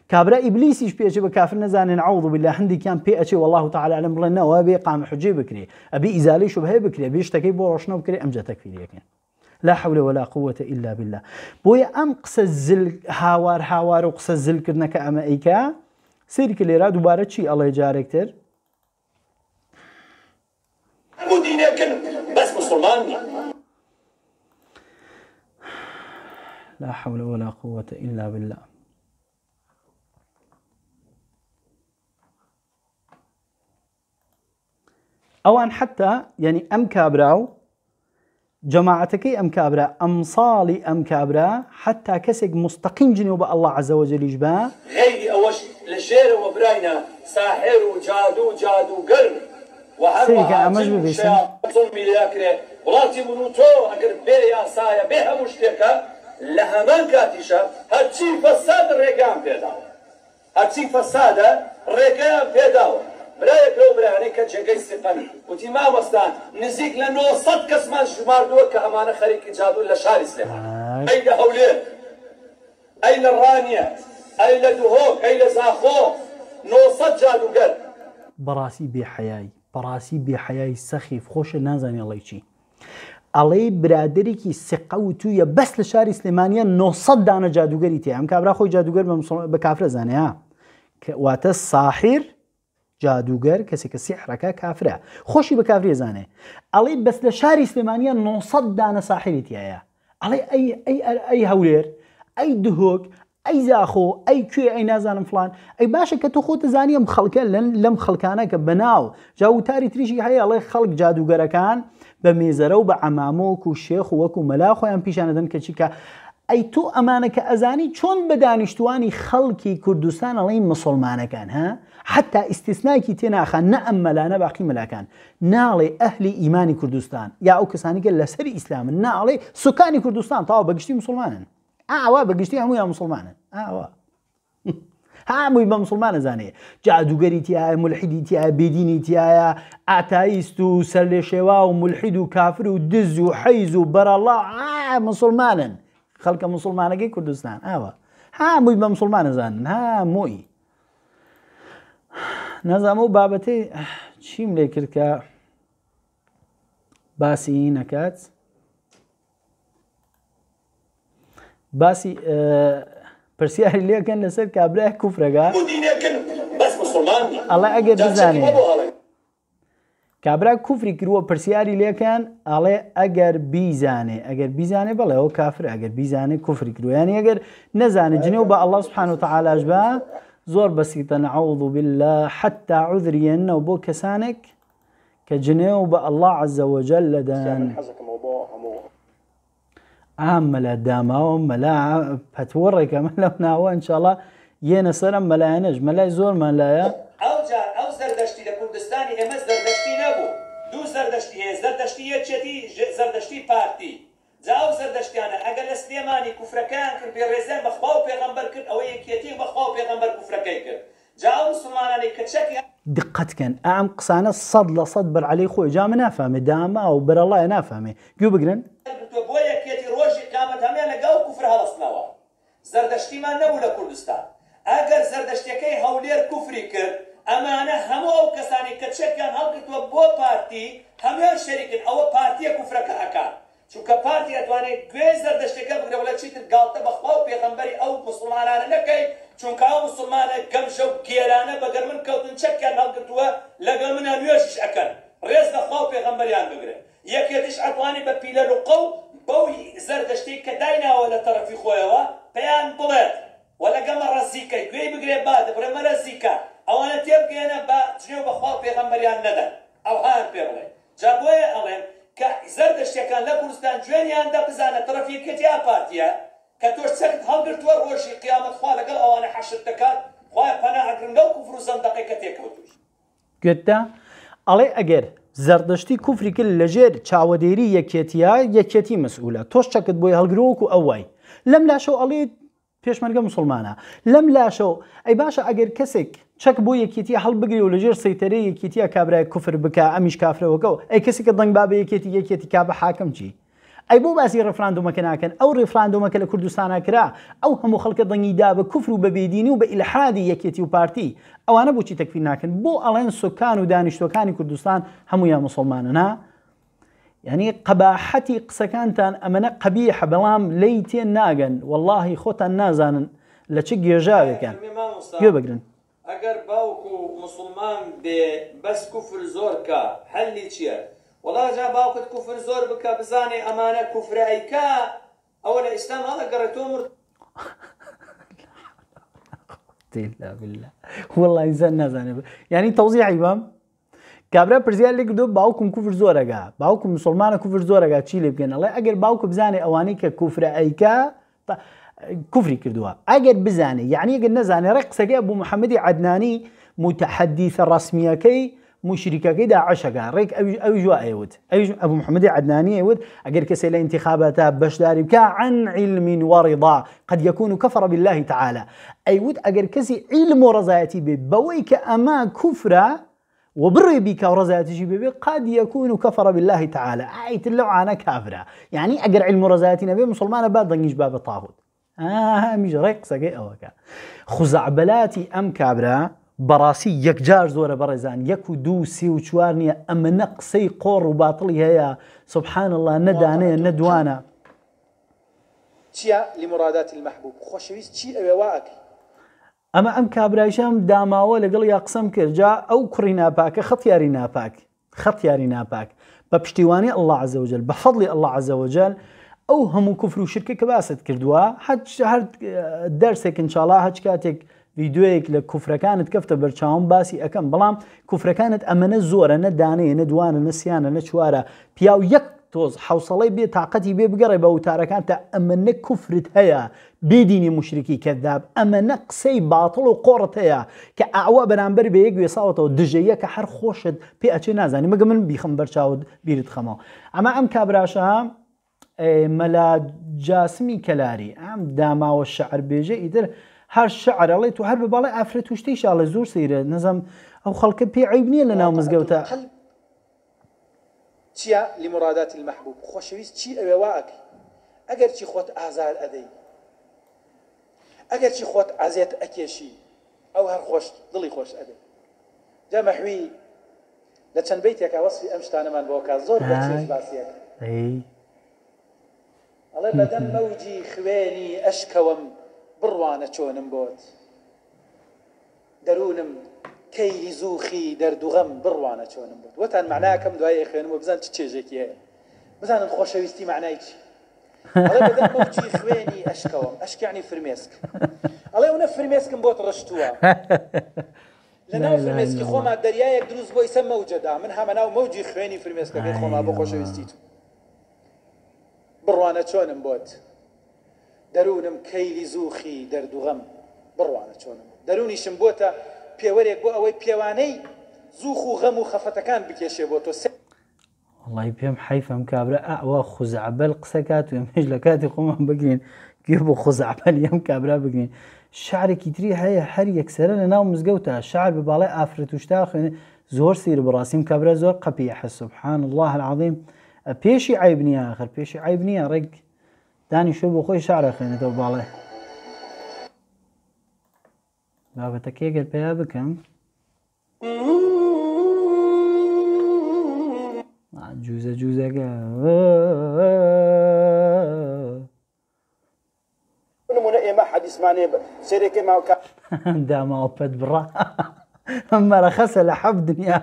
كابرا ابليس ايش بيجي بكافر نزان نعوذ بالله هندي كان بي اتش والله تعالى اعلم انه وابي قام حجي بكري ابي ازالي شبهه بكري بيشتكي بو روشنا بكري ام جاتك في تكفيريك لا حول ولا قوة إلا بالله بويا أم قصة الزل هاوار هاوار وقصة الزل كرنك أما إيكا سيرك اللي راد وبارة شي الله يجارك تر بس مسلمان لا حول ولا قوة إلا بالله او حتى يعني أم كابراو و أم كابرا أم صالي أم كابرا حتى كسج مستقيم جنوب الله عز وجل بە غیری ئەوەش لە شێرەوە ساحر ساحێر و جادو قرن سيكا أمجب في سن وڵاتی بن و تۆ ئەگەر بێ یاسایە بێ هەموو شتێکە لە هەمان کاتیشە هەرچی فەساد ڕێگان پێداوە هەرچی برایەک لەو برانەی کە جێگەی سقەن وتی مامۆستان نزیک لە 900 کەسمان ژماردووە کە ئەمانە خەریکی جادو لە شاری سلێمان ئەی آه. لە هەولێر ئەی لە ڕانیە ئەی لە دوهۆک ئەی لە زاخۆ 900 جادوگەر بەڕاستی بێحەیایی بەڕاستی بێحەیایی سەخیف خۆشە نازانێ ئەڵی چی ئەڵێ برادێکی سقو و تویە بەس لە شاری سلێمانە 900 دانە جادوگەری تێ ئەم کابرا خۆی جادوگەر بە کافرە زانەیە کەواتە جادوگەر کەسێک کە سیحرەکە کافرە خۆشی بە کافری زانێ ئەڵێ بەس لە شاری سلێمانە 900 دانە ساحری تایە ئەڵێ ئەی هەولێر ئەی دهۆک ئەی زاخۆ ئەی کوێ ئەی نازانم فلان ئەی باشە کە تۆ خۆتە زانیم خەڵکە لەم خەڵکانە کە بەناو جاوتاری تریشی هەیە ئەڵێ خەڵک جادوگەرەکان بە مێزەرە و بە ئەمامۆک و شێخ وەکو مەلا خۆیان پیشانەدەن کە چیکە ئەی تۆ ئەمانەکە ئەزانی چۆن بە دانیشتوانی خەڵکی کوردستان ئەڵی مسلمانەکان ها حتا ئیسیسناکی تێناخان نە ئەم مەلانە باقی مەلاکان ناڵێ ئەهلی ئیمانی کوردستان یا ئەو کەسانیکە لەسەری ئیسلامن ناڵێ سوکانی کوردستان تاوا بەگشتی مسلمانن ئاوا آه، بەگشتی هەموو یا مسلمانن ئاوا آه، (laughs) هەمووی بە مسلمانە زانێ جادوگەری تایە ملحیدی تیا بێدینی تایە ئاتایست و سەر لێ شێوا و ملحید و کافر و دز و حەیز و بەرەڵا آه، مسلمانن خەڵکە مسلمانەکەی کوردستان ئاوە هامووی بە مسلمانە زانن هامۆی نەزانمە و بابەتی چیم لێ کرد کە باسی نەکات باسی پرسیاری لێکەن لەسەر کابرای کوفرەگا ئەڵە ئەگەر بزانێت کابرا کوفری کردووە پرسیاری لەکەن ئەڵێ ئەگەر بیزانێ ئەگەر بیزانێ بەڵێەوە کافر ئەگەر بیزانێ کوفری کردویان ئەگەر نەزانێت جنێ و بە ئەله سبحان و تعالاش بە زور بەسیتە نعوذ بالله حتا عذریێنەوە بۆ کەسانێک کە جنێ و دان ئەله عزەوەجل لەدان ئام مەلا داماوە مەلا ناوه لەم ناوە انشاءڵە یێنە سەرم مەلایەنەش ملا زور ملا ئەو کوردستانی ئێمە زەردەشتی نەبوو دوو زەردەشتی هەیە زەردەشتی یەکێتی زەردەشتی پارتی جاو زەردەشتیانە ئەگەر لە سلێمانی کرد بێ ڕێزیان بەخوا و کرد ئەوە یەکێتی بەخوا و پێغەمبەر کرد جاو مسلمانانی کەچەکی دقت كان اعم قصانا صد صد بر علي خوي جا ما داما او بر الله نافهمه جو بگرن تو قامت هلسنوا ما نبو لكردستان اگر که هولیر کفری کرد ئەمانە هەموو ئەو کەسانی کە چەکیان هەڵکردوە بۆ پارتی هەمویان شەریکن ئەوە پارتیە کوفرەکە ئەکات چونکە پارتی ئەتوانێت گوێزە دەشتەکە بگرە وڵە چیتر گاڵتە بەخوا و پێغمبەری ئەو مسلمانانە نەکەی چونکە ئەو مسلمانە گەمژە و گێرانە بەگەر من کەوتن چەکیان هەڵگرتووە لەگەڵ منە نوێشش ئەەکەن ڕێز لەخوا و پێغمبەریان بگرێت یەکێتش ئەتوانی بە پیلە لوقە و بەوی زەردەشتی کە دایناوە لە تەرەفی خۆیەوە پێیان بڵێت وە لەگەمە ڕزیکە گوێی بگرێ با دەبرێمە رەزیکە ئەوانە تێبگەێنە بە جنێو بەخوا پێغەمبەریان نەدەن ئەو هاان پێ بڵێ جا بۆیە ئەڵێم کە زەردە شتەکان لە کوردستان گوێنیاندا بزانە تەرەفی کەتی ئاپاتیە کە تۆش چەکت هەڵگرتووە ڕۆژی قیامەت خوا لەگەڵ ئەوانە حەشت دەکات خخوای پەنا ئەگرنگە و کوفر و زەندەقی کە تێکەوتوش گوێتدا ئەڵێ ئەگەر زەردەشتی کوفری کرد لەژێر چاوەدێری یەکێتیە یەکێتی مسئولە تۆش چەکت بۆی هەلگرۆوەکو ئەوەی لەم لاشەو ئەڵێ پێشمەرگە مسلمانە لەم لاشەو ئەی باشە ئەگەر کەسێک چەک بۆ یەکێتی هەڵبگری و لەژێر سەیتەرە یەکێتیە کابرای کوفر بک ئەمیش کافرەوەکەەوە ئەی کەسی کە دەنگ باب یەکێتی یەکێتی کا بە حاکم چی ئەی بۆ باسی ڕفراندۆمەکە ناکەن ئەو ڕێفراندۆمەکە لە کوردستانە کرا ئەو هەموو خەڵکە دەنگیدا بە کوفر و بەبێدینی و بە ئیلحادی یەکێتی و پارتی ئەوانە بۆچی تەکفی ناکەن بۆ ئەڵێن سکان و دانیشتەکانی کوردستان هەمویان مسلمانەنا ینی قەباحەتی قسەکانتان ئەمەە قەبی حەبەڵام لی تێن ناگەن واللهی خۆتان نازانن لە چ گێژاوێکە گوێ بگرن ئەگەر باوکو مسلمان بێ بەس کوفر زۆر کە هەلی جا وڵاجا باوکت کوفر زۆر بکە بزانێ ئەمانە کوفرایکە ئەوە لە ئیسلام هەڵەگەڕێت تۆ مرد لا بالله والله انسان نازانه يعني توزيع امام کابرا پرزیار اللي دو باوكم كفر زۆرەگا باوکم مسلمان كفر زۆرەگا تشيلي لێ بکەن ئەڵێ ئەگەر بزاني بزانێ كفر ايكا کوفری کردووە ئەگەر بزانێ یعنیگە نەزانێ ڕێقسەگە بوو محەممەدی عدنانی متحدیثە ڕسمیەکەی كي داعشەکە ڕێک ئەو ژوا ئەیوت ئەوش ئەبو محەممەدی عدنانی ئەوت ئەگەر کەسێ لە انتخاباتە بەشداری بکە عن علم ورضا قد يكون كفر بالله تعالى أيود أجد كسي علم و ببويك أما كفرة وبري بك ورزاتي بك قد يكون كفر بالله تعالى آية اللعانه كافرة يعني أقر علم رزاتي نبي مسلمان بعد ضنجش باب الطاغوت هەمیش ڕێک قسەگەی ئەوەکە خوزعبلاتی ئەم کابرا بەڕاستی یەکجار زۆرە بەڕێزان یەک و دوو سی و چوار نییە ئەمە نە قسەی قۆڕ و باتڵی هەیە سبحان الله نەدانەیە نەدوانە چیە لیمڕادات المەحبوب خۆشەویست چی ئەوێ واکەی ئەمە ئەم کابرایشەم داماوە لەگەڵ یا قسەم کردجا ئەو کوڕی ناپاکە خەتیاری ناپاک خەتیاری ناپاک بە پشتیوانی ئەله عزەوجل بە فەڵی ئەله عزەوجل ئەو هەموو کوفر و شرکە کە باست کردووە هەر دەرسێک انچاڵا هەچ کاتێک ویددیوەیەک لە کوفرەکانت کەفتە بەرچاوم باسی ئەەکەم بەڵام کوفرەکانت ئەمەە زۆرە نەدانەیە نەدوانە نەسییانە نە چوارە پیاو یەک تۆز حوسڵەی بێ تااقەتی بێ بگەڕێ بە وتارەکان تا ئەمە نە کوفرت هەیە بێدینی مشرکی کەداب ئەمە نە قسەی باتڵ و قۆڕت هەیە کە ئاوا بەرامبەر بە یەک وێساوەتەوە دژەیە کە هەر خۆشت پێ ئەچێ نازانانی مەگە من بیخم بەرچاوت بیرت خەمەوە ئەمە ئەم کابراشە مەلا جاسمی کەلاری ئەم داماوە شعر بێژە ئیدر هەر شعرەڵێت تو هەر بە باڵی ئافرەت توشتی شاڵە زۆر سەیرە نەزم ئەو خەڵکە پێ عیب نییە لە ناو مزگەوتە چیە لیمڕادات المەحبوب خۆشەویست چی ئەوێواکە ئەگەر چی خۆت ئازار ئەدەی ئەگەر چی خۆت ئازێت ئەکێشی ئەو هەر خۆش دڵی خۆش ئەدەی جەمەحوی لە چەند بیتێکە وەسی ئەم شتانەمان بۆکە زۆر باسیەکە ئەڵێ بەدەم مەوجی خوێنی ئەشکەوەم بڕوانە چۆنم بۆت دەروونم کەیری زوخی دەردوغەم بڕوانە چۆنم بۆت وەتان معناکەم دوای خوێنم و بزان چ چێژێکی هەیە بزانم خۆشەویستی معنای چی خوێنی ئەشکەوەم ئەشکیانی فرمێسک ئەڵێ ونە فرمێسکم بۆت ڕشتووە (laughs) لەناو فرمێسکی خۆما دەریایەک دروست بۆی سە مەوجەدا من هەمە ناو مەوجی خوێنی فرمێسکەکەی خۆما بۆ خۆشەویستی تو بڕوانە چۆنم بۆت دەروونم کەیلی زوخی دەردوغەم بڕوانە چۆنم دەرونیشم بۆتە پێوەرێک بۆ ئەوەی پێوانەی زوخ و غەم و خەفەتەکان بکێشێ بۆ تۆ سێ ڵی پێم حیفم کابرا ئاوا خوزعبل قسە کات و مێژ لە کاتی خۆمان بگرین گوێ بۆ خۆزعبل ئەم کابرا بگرین شارێکی تری هەیە هەر یەکسرە لە ناو مزگەوتە شار بە باڵای ئافرەت وشتا خوێنێ زۆر سیر بڕاستیم کابرا زۆر قەپی حسبحان الله العظیم. پیشی عیب نیا آخر پیشی عیب نیا رج دانی شوێ بۆ خۆی شارە خوێنێتەوە باڵێ بابەتە کێگەر پێیا بکەم جوزە جوزەگە جوزه ئێمە حەدیسمانێ سێرێکی ماوکە داماوە پەت بڕە دنیا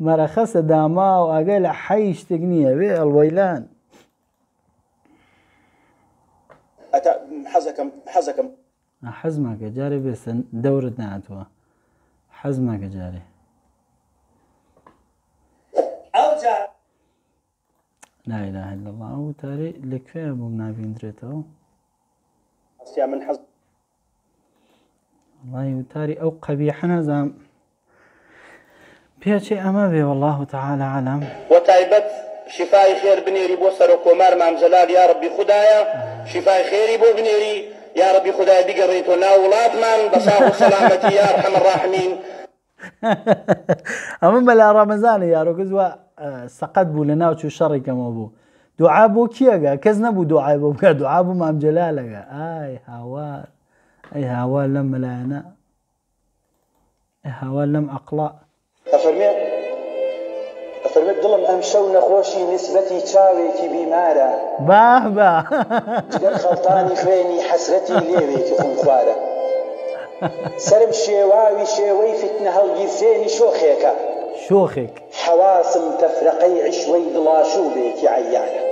مرخص داما و ئاگای لە حەی شتێک نییە وێ ئەڵوەیلان حەزەکەم حەزەکەم آه، حەزماکە جارێ بێسە دەورت ناتوە لا اله الا الله و تاری لەکوێ بووم نابیندرێتەوە من حەز وتاری او قەبی حەنەزام پێچێ ئەمە بێ والله تعالى عالم وتایبەت شفای خێر بنێری بۆ سەر کۆمار مامزەلال یارببی خدایە شفای خێری بۆ بنێری یارببی خدای بیگەڕێتەوە ناو وڵاتمان رمزاني يا یار هەمە سقط بو لنا وشو یاروگزوە ما بو دعاء بو شەڕێکەمەوە بوو دوعا بۆ دعاء بو نەبوو دعاء بو بکە دوعا بوو اي هوال اي هوال لم لا انا اي هوال لم اقلق ئەفەرمێ ئەفەرمێت دڵم ئەم شەو نەخۆشی نسبەتی چاوێکی بیمارە بابە خەڵتانی خوێنی حەسرەتی لێوێکی خوخوارە سرم شێواوی شێوەی فتنە هەڵگیرسێنی شوخيكا شۆخێک حواسم تەفرەقەی عشوەی دڵاشوو بێکی عیانە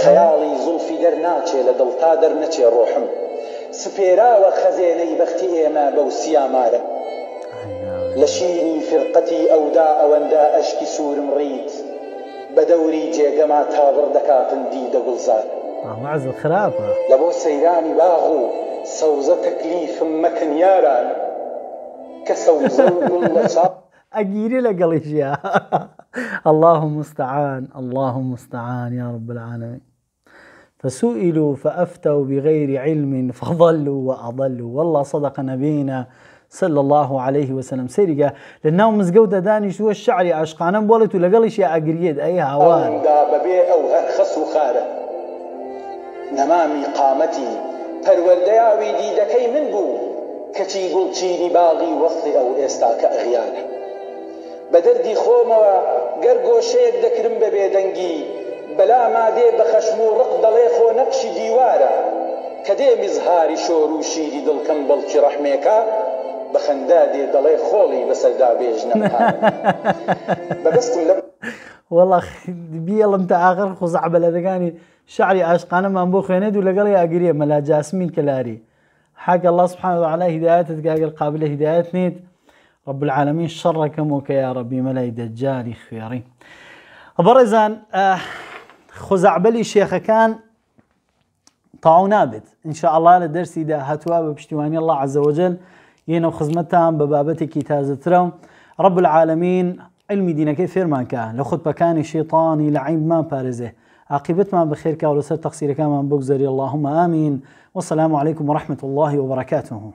خەیاڵی خيالي زلفي لە دڵتا دەرنەچێ ڕۆحم سپێراوە وخزيني بختي ئێمە بو سیامارە لشيني فرقتي أو داء وان داء أشكي سور مريت بدوري جي قما تابر دی دەگوڵزار آه، مازل خراپە آه. لە بۆ سەیرانی باغ و سەوزە تەکلیفم مەکن یاران کە سەوزە (laughs) لە چاپ ئەگیری (laughs) الله مستعان الله مستعان يا رب العالمين فسئلوا فأفتوا بغير علم فضلوا وأضلوا والله صدق نبينا سل الله عليه وسلم سریگە لە ناو مزگەوت دەدانی شووە شعری عشقانم بڵێت و لەگەڵیشی ئەگرێت ئەی هاوار بەبێ ئەو هەر خەس و خارە نەمامی قامەتی پەروەردەیاوی دیدەکەی من بوو کەچی گوڵچینی باڵی وەختی ئەو ئێستا کە ئەغیانە بە دەردی خۆمەوە گەر گۆشەیەک دەکرم بە بێدەنگی بەلا مادێ بە خەشم و ڕق دەڵێ خۆ نەقشی دیوارە کە دێ میزهاری شۆر و شیری دڵکەم بەڵکی ڕەحمێکە بە خەندادێ دەڵێ خۆڵی بەسەردا بێژنە (laughs) بەدەستم لە وەڵە بیڵم تا شعري عاشق انا ما ئاشقانەمان بۆ ولا قال يا قريه ملا جاسمين كلاري حاکە الله سبحانه وتعالى هدايات گاگەر قابلە هدایەت نیت رب العالمین شەڕەکەمەوە کە یا ڕەبی مەلای دەجاری خوێڕی بەڕێزان آه، شيخ كان تاو ان شاء الله لدرسي ده هەتووا بە الله عز وجل ينو خزمتان یەنە خزمەتان بە بابەتێکی تازترە ڕب العالمین علمی دینەکەی فێرمانکە لە خودپەکانی شێطانی لە عیبمان پارێزێ عقیبتمان بەخێرکە و لەسەر تەقسیرەکانمان بگزەری اللهم آمين والسلام عليكم ورحمة الله وبركاته